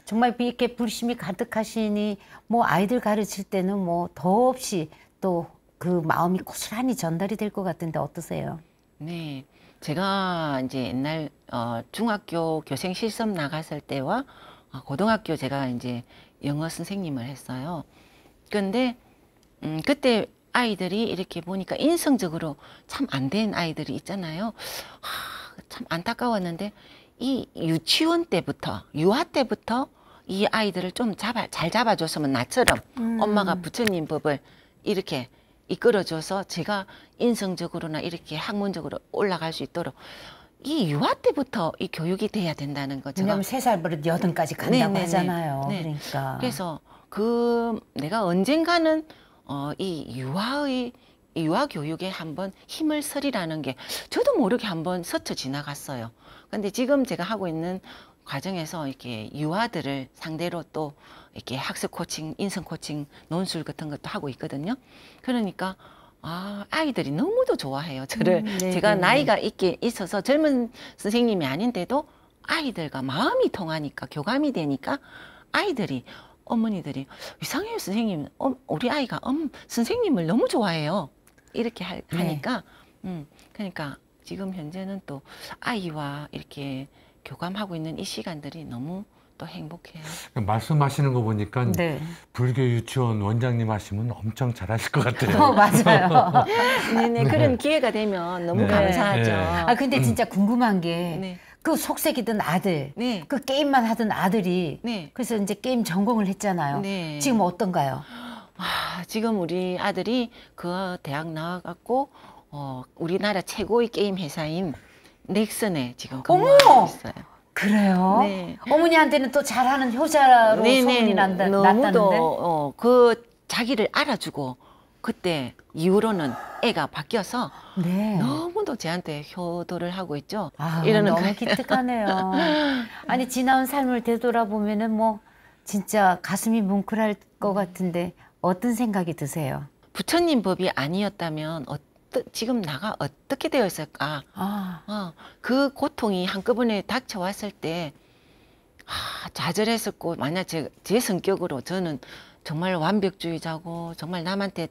정말 그 이렇게 불심이 가득하시니 뭐 아이들 가르칠 때는 뭐 더없이 또 그 마음이 고스란히 전달이 될 것 같은데 어떠세요? 네. 제가 이제 옛날 어, 중학교 교생 실습 나갔을 때와 어, 고등학교 제가 이제 영어 선생님을 했어요. 근데 음, 그때 아이들이 이렇게 보니까 인성적으로 참 안 된 아이들이 있잖아요. 하, 참 안타까웠는데 이 유치원 때부터 유아 때부터 이 아이들을 좀 잡아 잘 잡아줬으면 나처럼 음. 엄마가 부처님 법을 이렇게 이끌어줘서 제가 인성적으로나 이렇게 학문적으로 올라갈 수 있도록 이 유아 때부터 이 교육이 돼야 된다는 거죠. 왜냐하면 세 살부터 여든까지 간다고 네네네. 네, 네. 하잖아요. 네. 그러니까 그래서 그 내가 언젠가는 어, 이 유아의 유아 교육에 한번 힘을 쓰리라는 게 저도 모르게 한번 스쳐 지나갔어요. 근데 지금 제가 하고 있는 과정에서 이렇게 유아들을 상대로 또 이렇게 학습 코칭, 인성 코칭, 논술 같은 것도 하고 있거든요. 그러니까 아, 아이들이 너무도 좋아해요. 저를 음, 네, 제가 네. 나이가 있게 있어서 젊은 선생님이 아닌데도 아이들과 마음이 통하니까 교감이 되니까 아이들이 어머니들이 이상해요 선생님 어, 우리 아이가 음, 선생님을 너무 좋아해요 이렇게 네. 하, 니까 음, 그러니까 지금 현재는 또 아이와 이렇게 교감하고 있는 이 시간들이 너무 또 행복해요. 그러니까 말씀하시는 거 보니까 네. 불교 유치원 원장님 하시면 엄청 잘하실 것 같아요. 어, 맞아요. 네네, (laughs) 네. 그런 네. 기회가 되면 너무 네. 감사하죠. 네. 아 근데 음. 진짜 궁금한 게그 속색이던 아들, 네. 그 게임만 하던 아들이 네. 그래서 이제 게임 전공을 했잖아요. 네. 지금 어떤가요? 와, 아, 지금 우리 아들이 그 대학 나와갖고 어, 우리나라 최고의 게임 회사인 넥슨에 지금 근무하고 있어요. 그래요? 네. 어머니한테는 또 잘하는 효자로 네네, 네. 소문이 난다, 너무도, 났다는데? 어, 그 자기를 알아주고 그때 이후로는 애가 바뀌어서 네. 너무도 제한테 효도를 하고 있죠. 아, 이러는 너무 기특하네요. (laughs) 아니 지나온 삶을 되돌아보면은 뭐 진짜 가슴이 뭉클할 것 같은데 어떤 생각이 드세요? 부처님 법이 아니었다면 어떠, 지금 나가 어떻게 되었을까? 아. 어, 그 고통이 한꺼번에 닥쳐왔을 때 아, 좌절했었고 만약 제, 제 성격으로 저는 정말 완벽주의자고 정말 남한테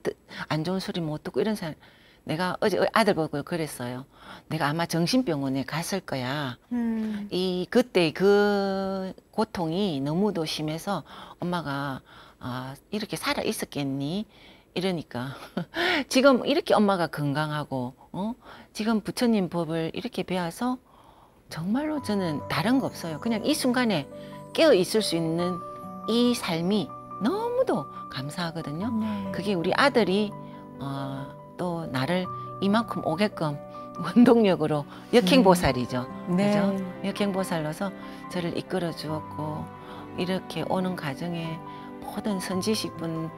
안 좋은 소리 못 듣고 이런 사람 내가 어제 아들 보고 그랬어요. 내가 아마 정신병원에 갔을 거야. 음. 이 그때 그 고통이 너무도 심해서 엄마가 아, 이렇게 살아 있었겠니? 이러니까 (laughs) 지금 이렇게 엄마가 건강하고 어? 지금 부처님 법을 이렇게 배워서 정말로 저는 다른 거 없어요. 그냥 이 순간에 깨어 있을 수 있는 이 삶이 너무도 감사하거든요. 네. 그게 우리 아들이 어, 또 나를 이만큼 오게끔 (laughs) 원동력으로 역행보살이죠. 음. 네. 그죠? 역행보살로서 저를 이끌어 주었고 이렇게 오는 가정에 모든 선지식분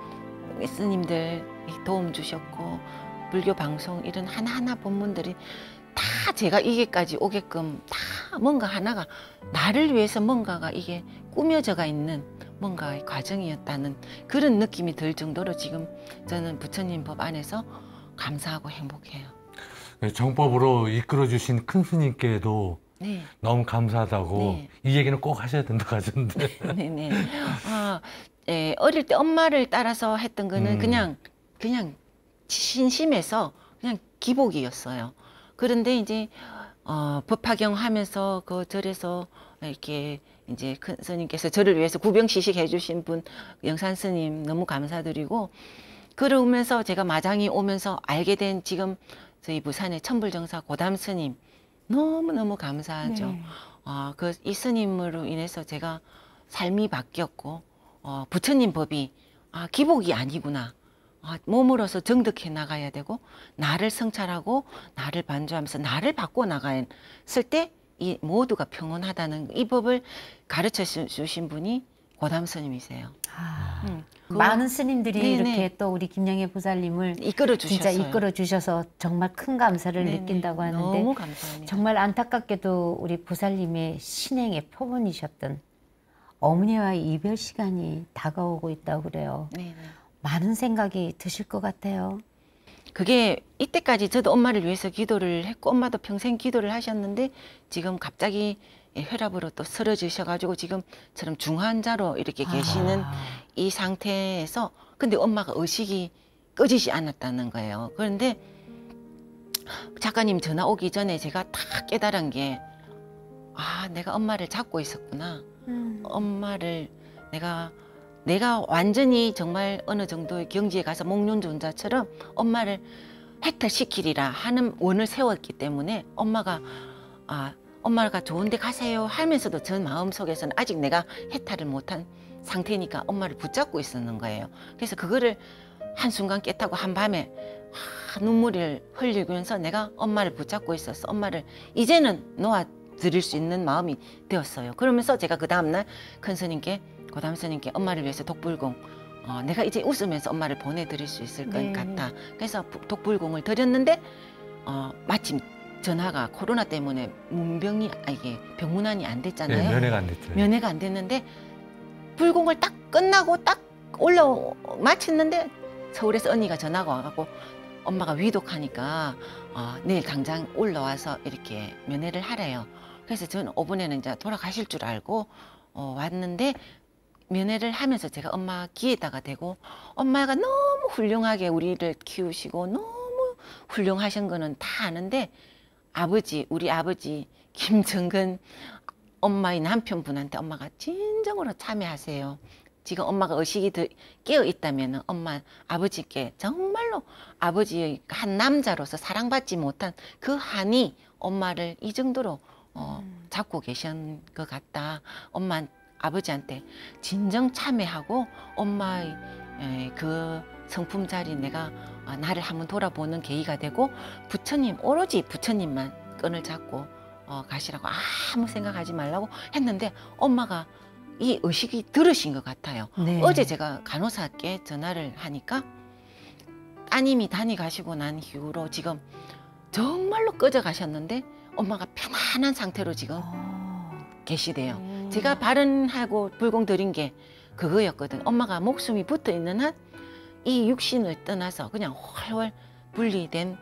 스님들 도움 주셨고 불교 방송 이런 하나하나 본문들이 다 제가 이게까지 오게끔 다 뭔가 하나가 나를 위해서 뭔가가 이게 꾸며져가 있는 뭔가의 과정이었다는 그런 느낌이 들 정도로 지금 저는 부처님 법 안에서 감사하고 행복해요. 네, 정법으로 이끌어 주신 큰 스님께도 네. 너무 감사하다고 네. 이 얘기는 꼭 하셔야 된다 가던데. 네네. 아, 예, 어릴 때 엄마를 따라서 했던 거는 음. 그냥 그냥 신심에서 그냥 기복이었어요. 그런데 이제 어, 법화경 하면서 그 절에서 이렇게 이제 큰 스님께서 저를 위해서 구병시식 해주신 분 영산 스님 너무 감사드리고 그러면서 제가 마장이 오면서 알게 된 지금 저희 부산의 천불정사 고담 스님 너무너무 감사하죠. 네. 어, 아, 그이 스님으로 인해서 제가 삶이 바뀌었고 어, 부처님 법이 아, 기복이 아니구나. 아, 몸으로서 정득해 나가야 되고 나를 성찰하고 나를 반조하면서 나를 바꿔 나가야 쓸때 이 모두가 평온하다는 이 법을 가르쳐 주신 분이 고담 스님이세요. 아, 아. 음, 그, 많은 스님들이 네네. 이렇게 네. 또 우리 김영애 보살님을 이끌어 진짜 이끌어 주셔서 정말 큰 감사를 네네. 네. 느낀다고 하는데 정말 안타깝게도 우리 보살님의 신행의 표본이셨던 어머니와 이별 시간이 다가오고 있다고 그래요. 네네. 네. 많은 생각이 드실 것 같아요. 그게 이때까지 저도 엄마를 위해서 기도를 했고 엄마도 평생 기도를 하셨는데 지금 갑자기 혈압으로 또 쓰러지셔가지고 지금처럼 중환자로 이렇게 아. 계시는 아. 이 상태에서 근데 엄마가 의식이 꺼지지 않았다는 거예요. 그런데 작가님 전화 오기 전에 제가 다 깨달은 게 아, 내가 엄마를 찾고 있었구나. 음. 엄마를 내가 내가 완전히 정말 어느 정도의 경지에 가서 목련존자처럼 엄마를 해탈시키리라 하는 원을 세웠기 때문에 엄마가 아 엄마가 좋은데 가세요 하면서도 전 마음속에서는 아직 내가 해탈을 못한 상태니까 엄마를 붙잡고 있었는 거예요. 그래서 그거를 한순간 깨타고 한밤에 아, 눈물을 흘리면서 내가 엄마를 붙잡고 있었어. 엄마를 이제는 놓아드릴 수 있는 마음이 되었어요. 그러면서 제가 그 다음날 큰 스님께 그 다음 선생님께 엄마를 위해서 독불공 어, 내가 이제 웃으면서 엄마를 보내드릴 수 있을 것 네. 같다. 그래서 독불공을 드렸는데 어, 마침 전화가 코로나 때문에 문병이 아, 이게 병문안이 안 됐잖아요. 네, 면회가 안 됐죠. 면회가 안 됐는데 불공을 딱 끝나고 딱 올라오 마쳤는데 서울에서 언니가 전화가 와갖고 엄마가 위독하니까 어, 내일 당장 올라와서 이렇게 면회를 하래요. 그래서 저는 오분에는 이제 돌아가실 줄 알고 어, 왔는데 면회를 하면서 제가 엄마 귀에다가 대고 엄마가 너무 훌륭하게 우리를 키우시고 너무 훌륭하신 거는 다 아는데 아버지 우리 아버지 김정근 엄마의 남편분한테 엄마가 진정으로 참여하세요. 지금 엄마가 의식이 깨어 있다면 엄마 아버지께 정말로 아버지의 한 남자로서 사랑받지 못한 그 한이 엄마를 이 정도로 어, 음. 잡고 계신 것 같다. 엄마 한테 아버지한테 진정 참회하고 엄마의 그 성품 자리 내가 어, 나를 한번 돌아보는 계기가 되고 부처님 오로지 부처님만 끈을 잡고 어, 가시라고 아무 생각하지 말라고 했는데 엄마가 이 의식이 들으신 것 같아요. 네. 어제 제가 간호사께 전화를 하니까 따님이 다니가시고 난 이후로 지금 정말로 꺼져 가셨는데 엄마가 편안한 상태로 지금 오. 아. 계시대요. 음. 제가 발언하고 불공 드린 게 그거였거든. 엄마가 목숨이 붙어 있는 한 이 육신을 떠나서 그냥 훨훨 분리된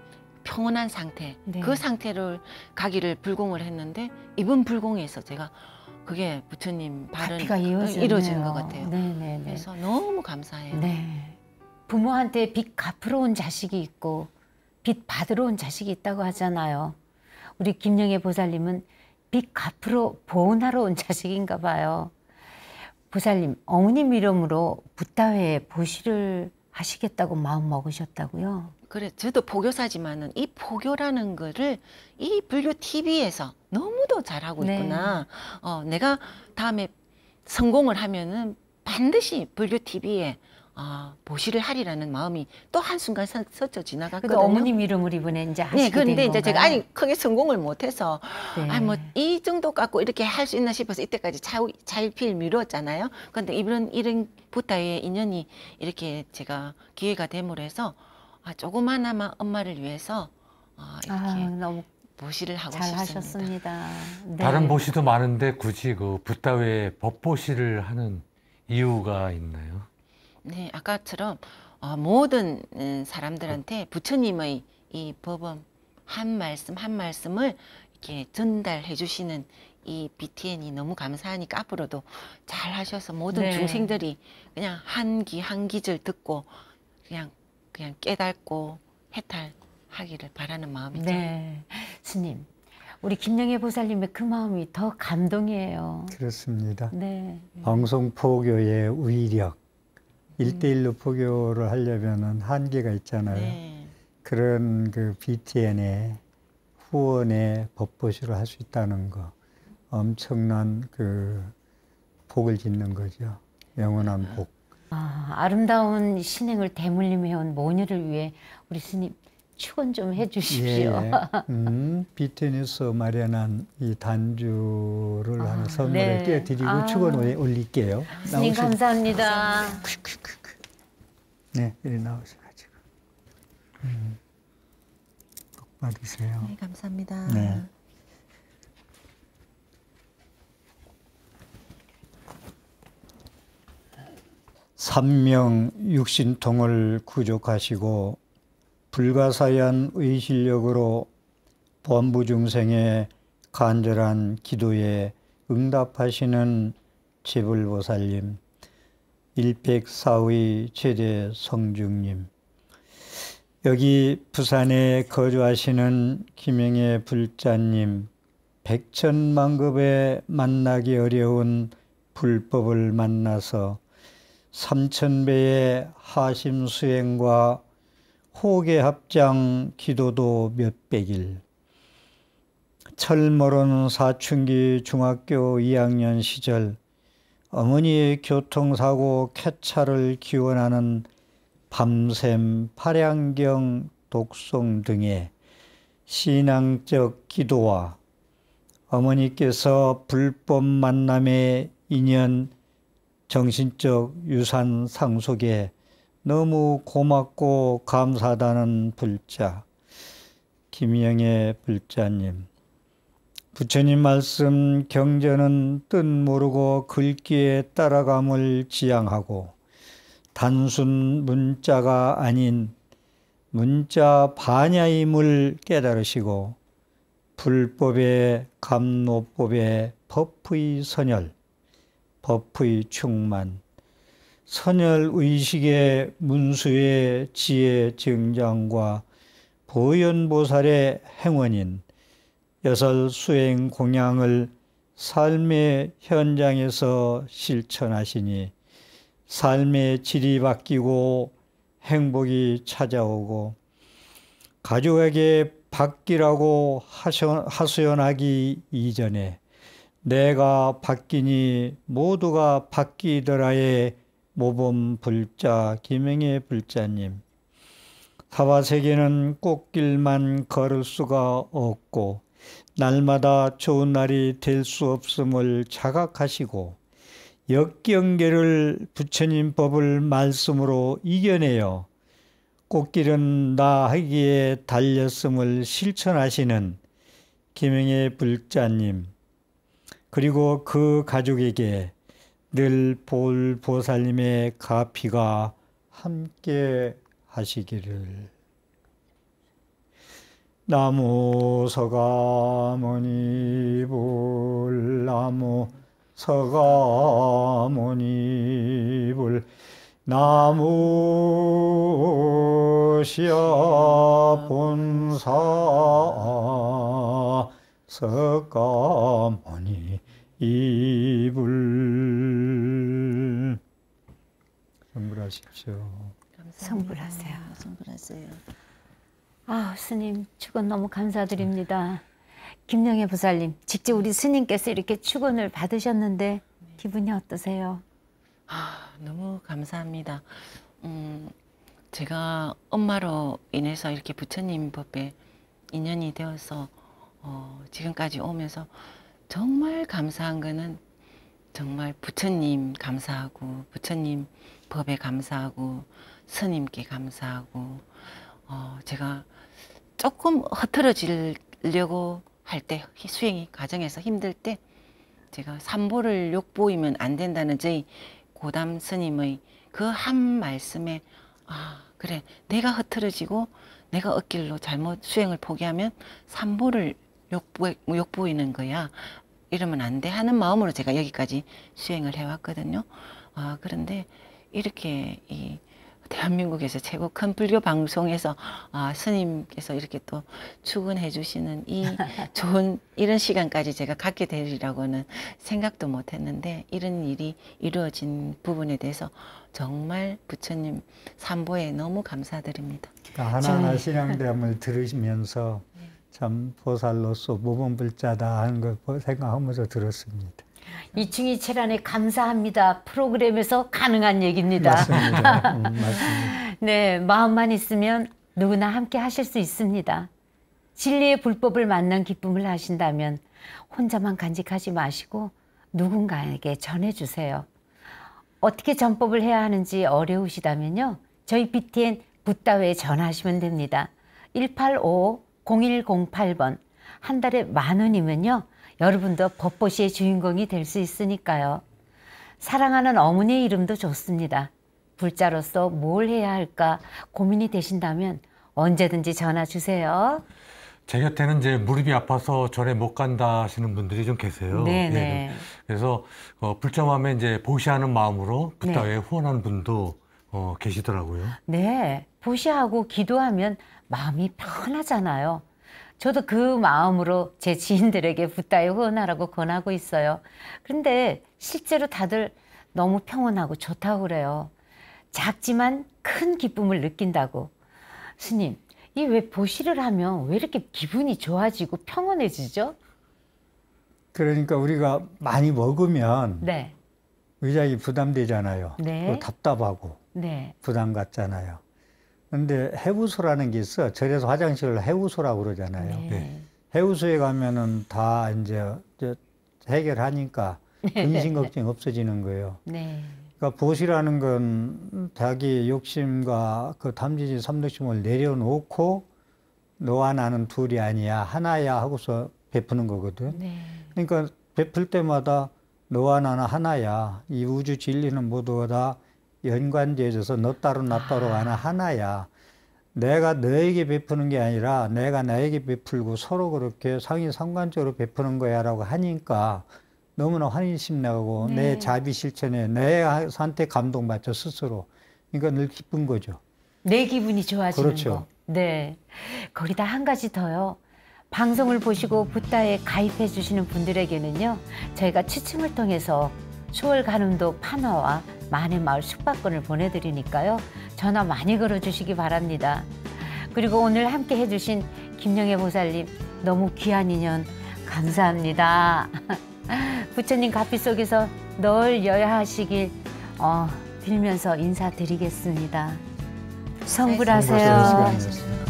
평온한 상태. 네. 그 상태를 가기를 불공을 했는데 이번 불공에서 제가 그게 부처님 발언 이루어진 것 같아요. 네네네. 네, 네. 그래서 너무 감사해요. 네. 부모한테 빚 갚으러 온 자식이 있고 빚 받으러 온 자식이 있다고 하잖아요. 우리 김영애 보살님은 빚 갚으러 보온하러 온 (laughs) 자식인가 봐요. 보살님, 어머님 이름으로 부타회에 보시를 하시겠다고 마음 먹으셨다고요? 그래, 저도 포교사지만은 이 포교라는 거를 이 불교 TV에서 너무도 잘하고 네. 있구나. 어, 내가 다음에 성공을 하면은 반드시 불교 TV에 아, 보시를 하리라는 마음이 또 한순간 서, 스쳐 지나갔거든요. 그 어머님 이름을 이번에 이제 네, 하시게 네, 그런데 이제 건가요? 제가 아니 크게 성공을 못해서 네. 아 뭐 이 정도 갖고 이렇게 할 수 있나 싶어서 이때까지 차, 차일피 미뤘잖아요. 그런데 이런 이런 부타의 인연이 이렇게 제가 기회가 됨으로 해서 아, 조그마나마 엄마를 위해서 아, 이렇게 아, 너무 보시를 하고 잘 싶습니다. 하셨습니다. 네. 다른 보시도 많은데 굳이 그붓다외 법보시를 하는 이유가 있나요? 네, 아까처럼 어, 모든 음, 사람들한테 부처님의 이 법음 한 말씀 한 말씀을 이렇게 전달해 주시는 이 BTN이 너무 감사하니까 앞으로도 잘 하셔서 모든 네. 중생들이 그냥 한 귀한귀절 듣고 그냥 그냥 깨닫고 해탈하기를 바라는 마음이죠. 네. 스님, 우리 김영애 보살님의 그 마음이 더 감동이에요. 그렇습니다. 네. 방송포교의 위력, 일대일로 음. 포교를 하려면은 한계가 있잖아요. 네. 그런 그 BTN의 후원의 법보시를 할수 있다는 거 엄청난 그 복을 짓는 거죠. 영원한 아. 복. 아, 아름다운 신행을 대물림해온 모녀를 위해 우리 스님 추건 좀 해주십시오. 예. 예. 음, 비테니스 마련한 이 단주를 아, 하나 선물에 네. 드리고 아. 추건 올릴게요. 스님 감사합니다. 음. 네, 이리 나오셔가지고. 음, 똑바 세요 네, 감사합니다. 네. 삼명 육신통을 구족하시고 불가사의한 의실력으로 범부 중생의 간절한 기도에 응답하시는 제불보살님, 104의 최대 성중님, 여기 부산에 거주하시는 김영애 불자님, 백천만급에 만나기 어려운 불법을 만나서 삼천배의 하심수행과 호계 합장 기도도 몇백일 철모른 사춘기 중학교 2학년 시절 어머니의 교통사고 쾌차를 기원하는 밤샘, 팔양경, 독송 등의 신앙적 기도와 어머니께서 불법 만남의 인연, 정신적 유산 상속에 너무 고맙고 감사하다는 불자 김영애 불자님 부처님 말씀 경전은 뜻 모르고 글귀에 따라감을 지향하고 단순 문자가 아닌 문자 반야임을 깨달으시고 불법의 감노법의 법의 선열, 법의 충만, 선열 의식의 문수의 지혜 증장과 보현보살의 행원인 여설 수행 공양을 삶의 현장에서 실천하시니 삶의 질이 바뀌고 행복이 찾아오고 가족에게 바뀌라고 하소연하기 이전에 내가 바뀌니 모두가 바뀌더라에 모범 불자 김행의 불자님 사바세계는 꽃길만 걸을 수가 없고 날마다 좋은 날이 될 수 없음을 자각하시고 역경계를 부처님 법을 말씀으로 이겨내어 꽃길은 나 하기에 달렸음을 실천하시는 김행의 불자님 그리고 그 가족에게 늘볼 보살님의 가피가 함께 하시기를 나무 서가모니 불 나무 서가모니 불 나무 시아 본사 서가모니 이을 성불하십시오. 감사합니다. 성불하세요. 성불하세요. 아, 스님 축원 너무 감사드립니다. 김영애 부살님, 직접 우리 스님께서 이렇게 축원을 받으셨는데 기분이 어떠세요? 아, 너무 감사합니다. 음, 제가 엄마로 인해서 이렇게 부처님 법에 인연이 되어서 어, 지금까지 오면서 정말 감사한 거는 정말 부처님 감사하고 부처님 법에 감사하고 스님께 감사하고 어 제가 조금 흐트러지려고 할 때 수행이 과정에서 힘들 때 제가 삼보를 욕보이면 안 된다는 저희 고담 스님의 그 한 말씀에 아 그래 내가 흐트러지고 내가 억길로 잘못 수행을 포기하면 삼보를 욕보, 욕보이는 거야. 이러면 안 돼 하는 마음으로 제가 여기까지 수행을 해왔거든요. 아, 그런데 이렇게 이 대한민국에서 최고 큰 불교 방송에서 아, 스님께서 이렇게 또 출근해 주시는 이 (laughs) 좋은 이런 시간까지 제가 갖게 되리라고는 생각도 못 했는데 이런 일이 이루어진 부분에 대해서 정말 부처님 삼보에 너무 감사드립니다. 하나하나 신앙담을 들으시면서 참 보살로서 모범불자다 하는 걸 생각하면서 들었습니다. 이충이 체란에 감사합니다. 프로그램에서 가능한 얘기입니다. 맞습니다. (laughs) 음, 맞습니다. 네, 마음만 있으면 누구나 함께 하실 수 있습니다. 진리의 불법을 만난 기쁨을 하신다면 혼자만 간직하지 마시고 누군가에게 전해주세요. 어떻게 전법을 해야 하는지 어려우시다면요. 저희 BTN 붓다회에 전하시면 됩니다. 185 0108번 한 달에 만 원이면요. 여러분도 벚보시의 주인공이 될 수 있으니까요. 사랑하는 어머니의 이름도 좋습니다. 불자로서 뭘 해야 할까 고민이 되신다면 언제든지 전화 주세요. 제 곁에는 이제 무릎이 아파서 절에 못 간다 하시는 분들이 좀 계세요. 네 예. 네. 네. 그래서 어, 불자맘에 이제 보시하는 마음으로 부탁에 네. 후원하는 분도 어, 계시더라고요. 네. 보시하고 기도하면 마음이 편하잖아요. 저도 그 마음으로 제 지인들에게 부다이 후원하라고 권하고 있어요. 그런데 실제로 다들 너무 평온하고 좋다고 그래요. 작지만 큰 기쁨을 느낀다고. 스님, 이 왜 보시를 하면 왜 이렇게 기분이 좋아지고 평온해지죠? 그러니까 우리가 많이 먹으면 네. 위장이 부담되잖아요. 네. 답답하고 네. 부담 같잖아요. 근데 해우소라는 게 있어. 절에서 화장실을 해우소라고 그러잖아요. 네. 네. 해우소에 가면은 다 이제 해결하니까 (laughs) 네. 근심 걱정이 없어지는 거예요. 네. 그러니까 보시라는 건 자기 욕심과 그 탐지지 삼독심을 내려놓고 너와 나는 둘이 아니야 하나야 하고서 베푸는 거거든. 네. 그러니까 베풀 때마다 너와 나는 하나야. 이 우주 진리는 모두가 다 연관지어져서 너 따로 나 따로 아. 하나 하나야. 내가 너에게 베푸는 게 아니라 내가 나에게 베풀고 서로 그렇게 상인 상관적으로 베푸는 거야라고 하니까 너무나 환희심 나고 네. 내 자비 실천에 내한테 감동받죠 스스로. 그러니까 늘 기쁜 거죠. 내 기분이 좋아지는 그렇죠. 거. 네. 거기다 한 가지 더요. 방송을 보시고 부다에 가입해 주시는 분들에게는요. 저희가 추첨을 통해서 1월가음도 판화와 많은 마을 숙박권을 보내드리니까요. 전화 많이 걸어주시기 바랍니다. 그리고 오늘 함께 해주신 김영애 보살님 너무 귀한 인연 감사합니다. (laughs) 부처님 가피 속에서 널 여야하시길 어, 빌면서 인사드리겠습니다. 네, 성불하세요.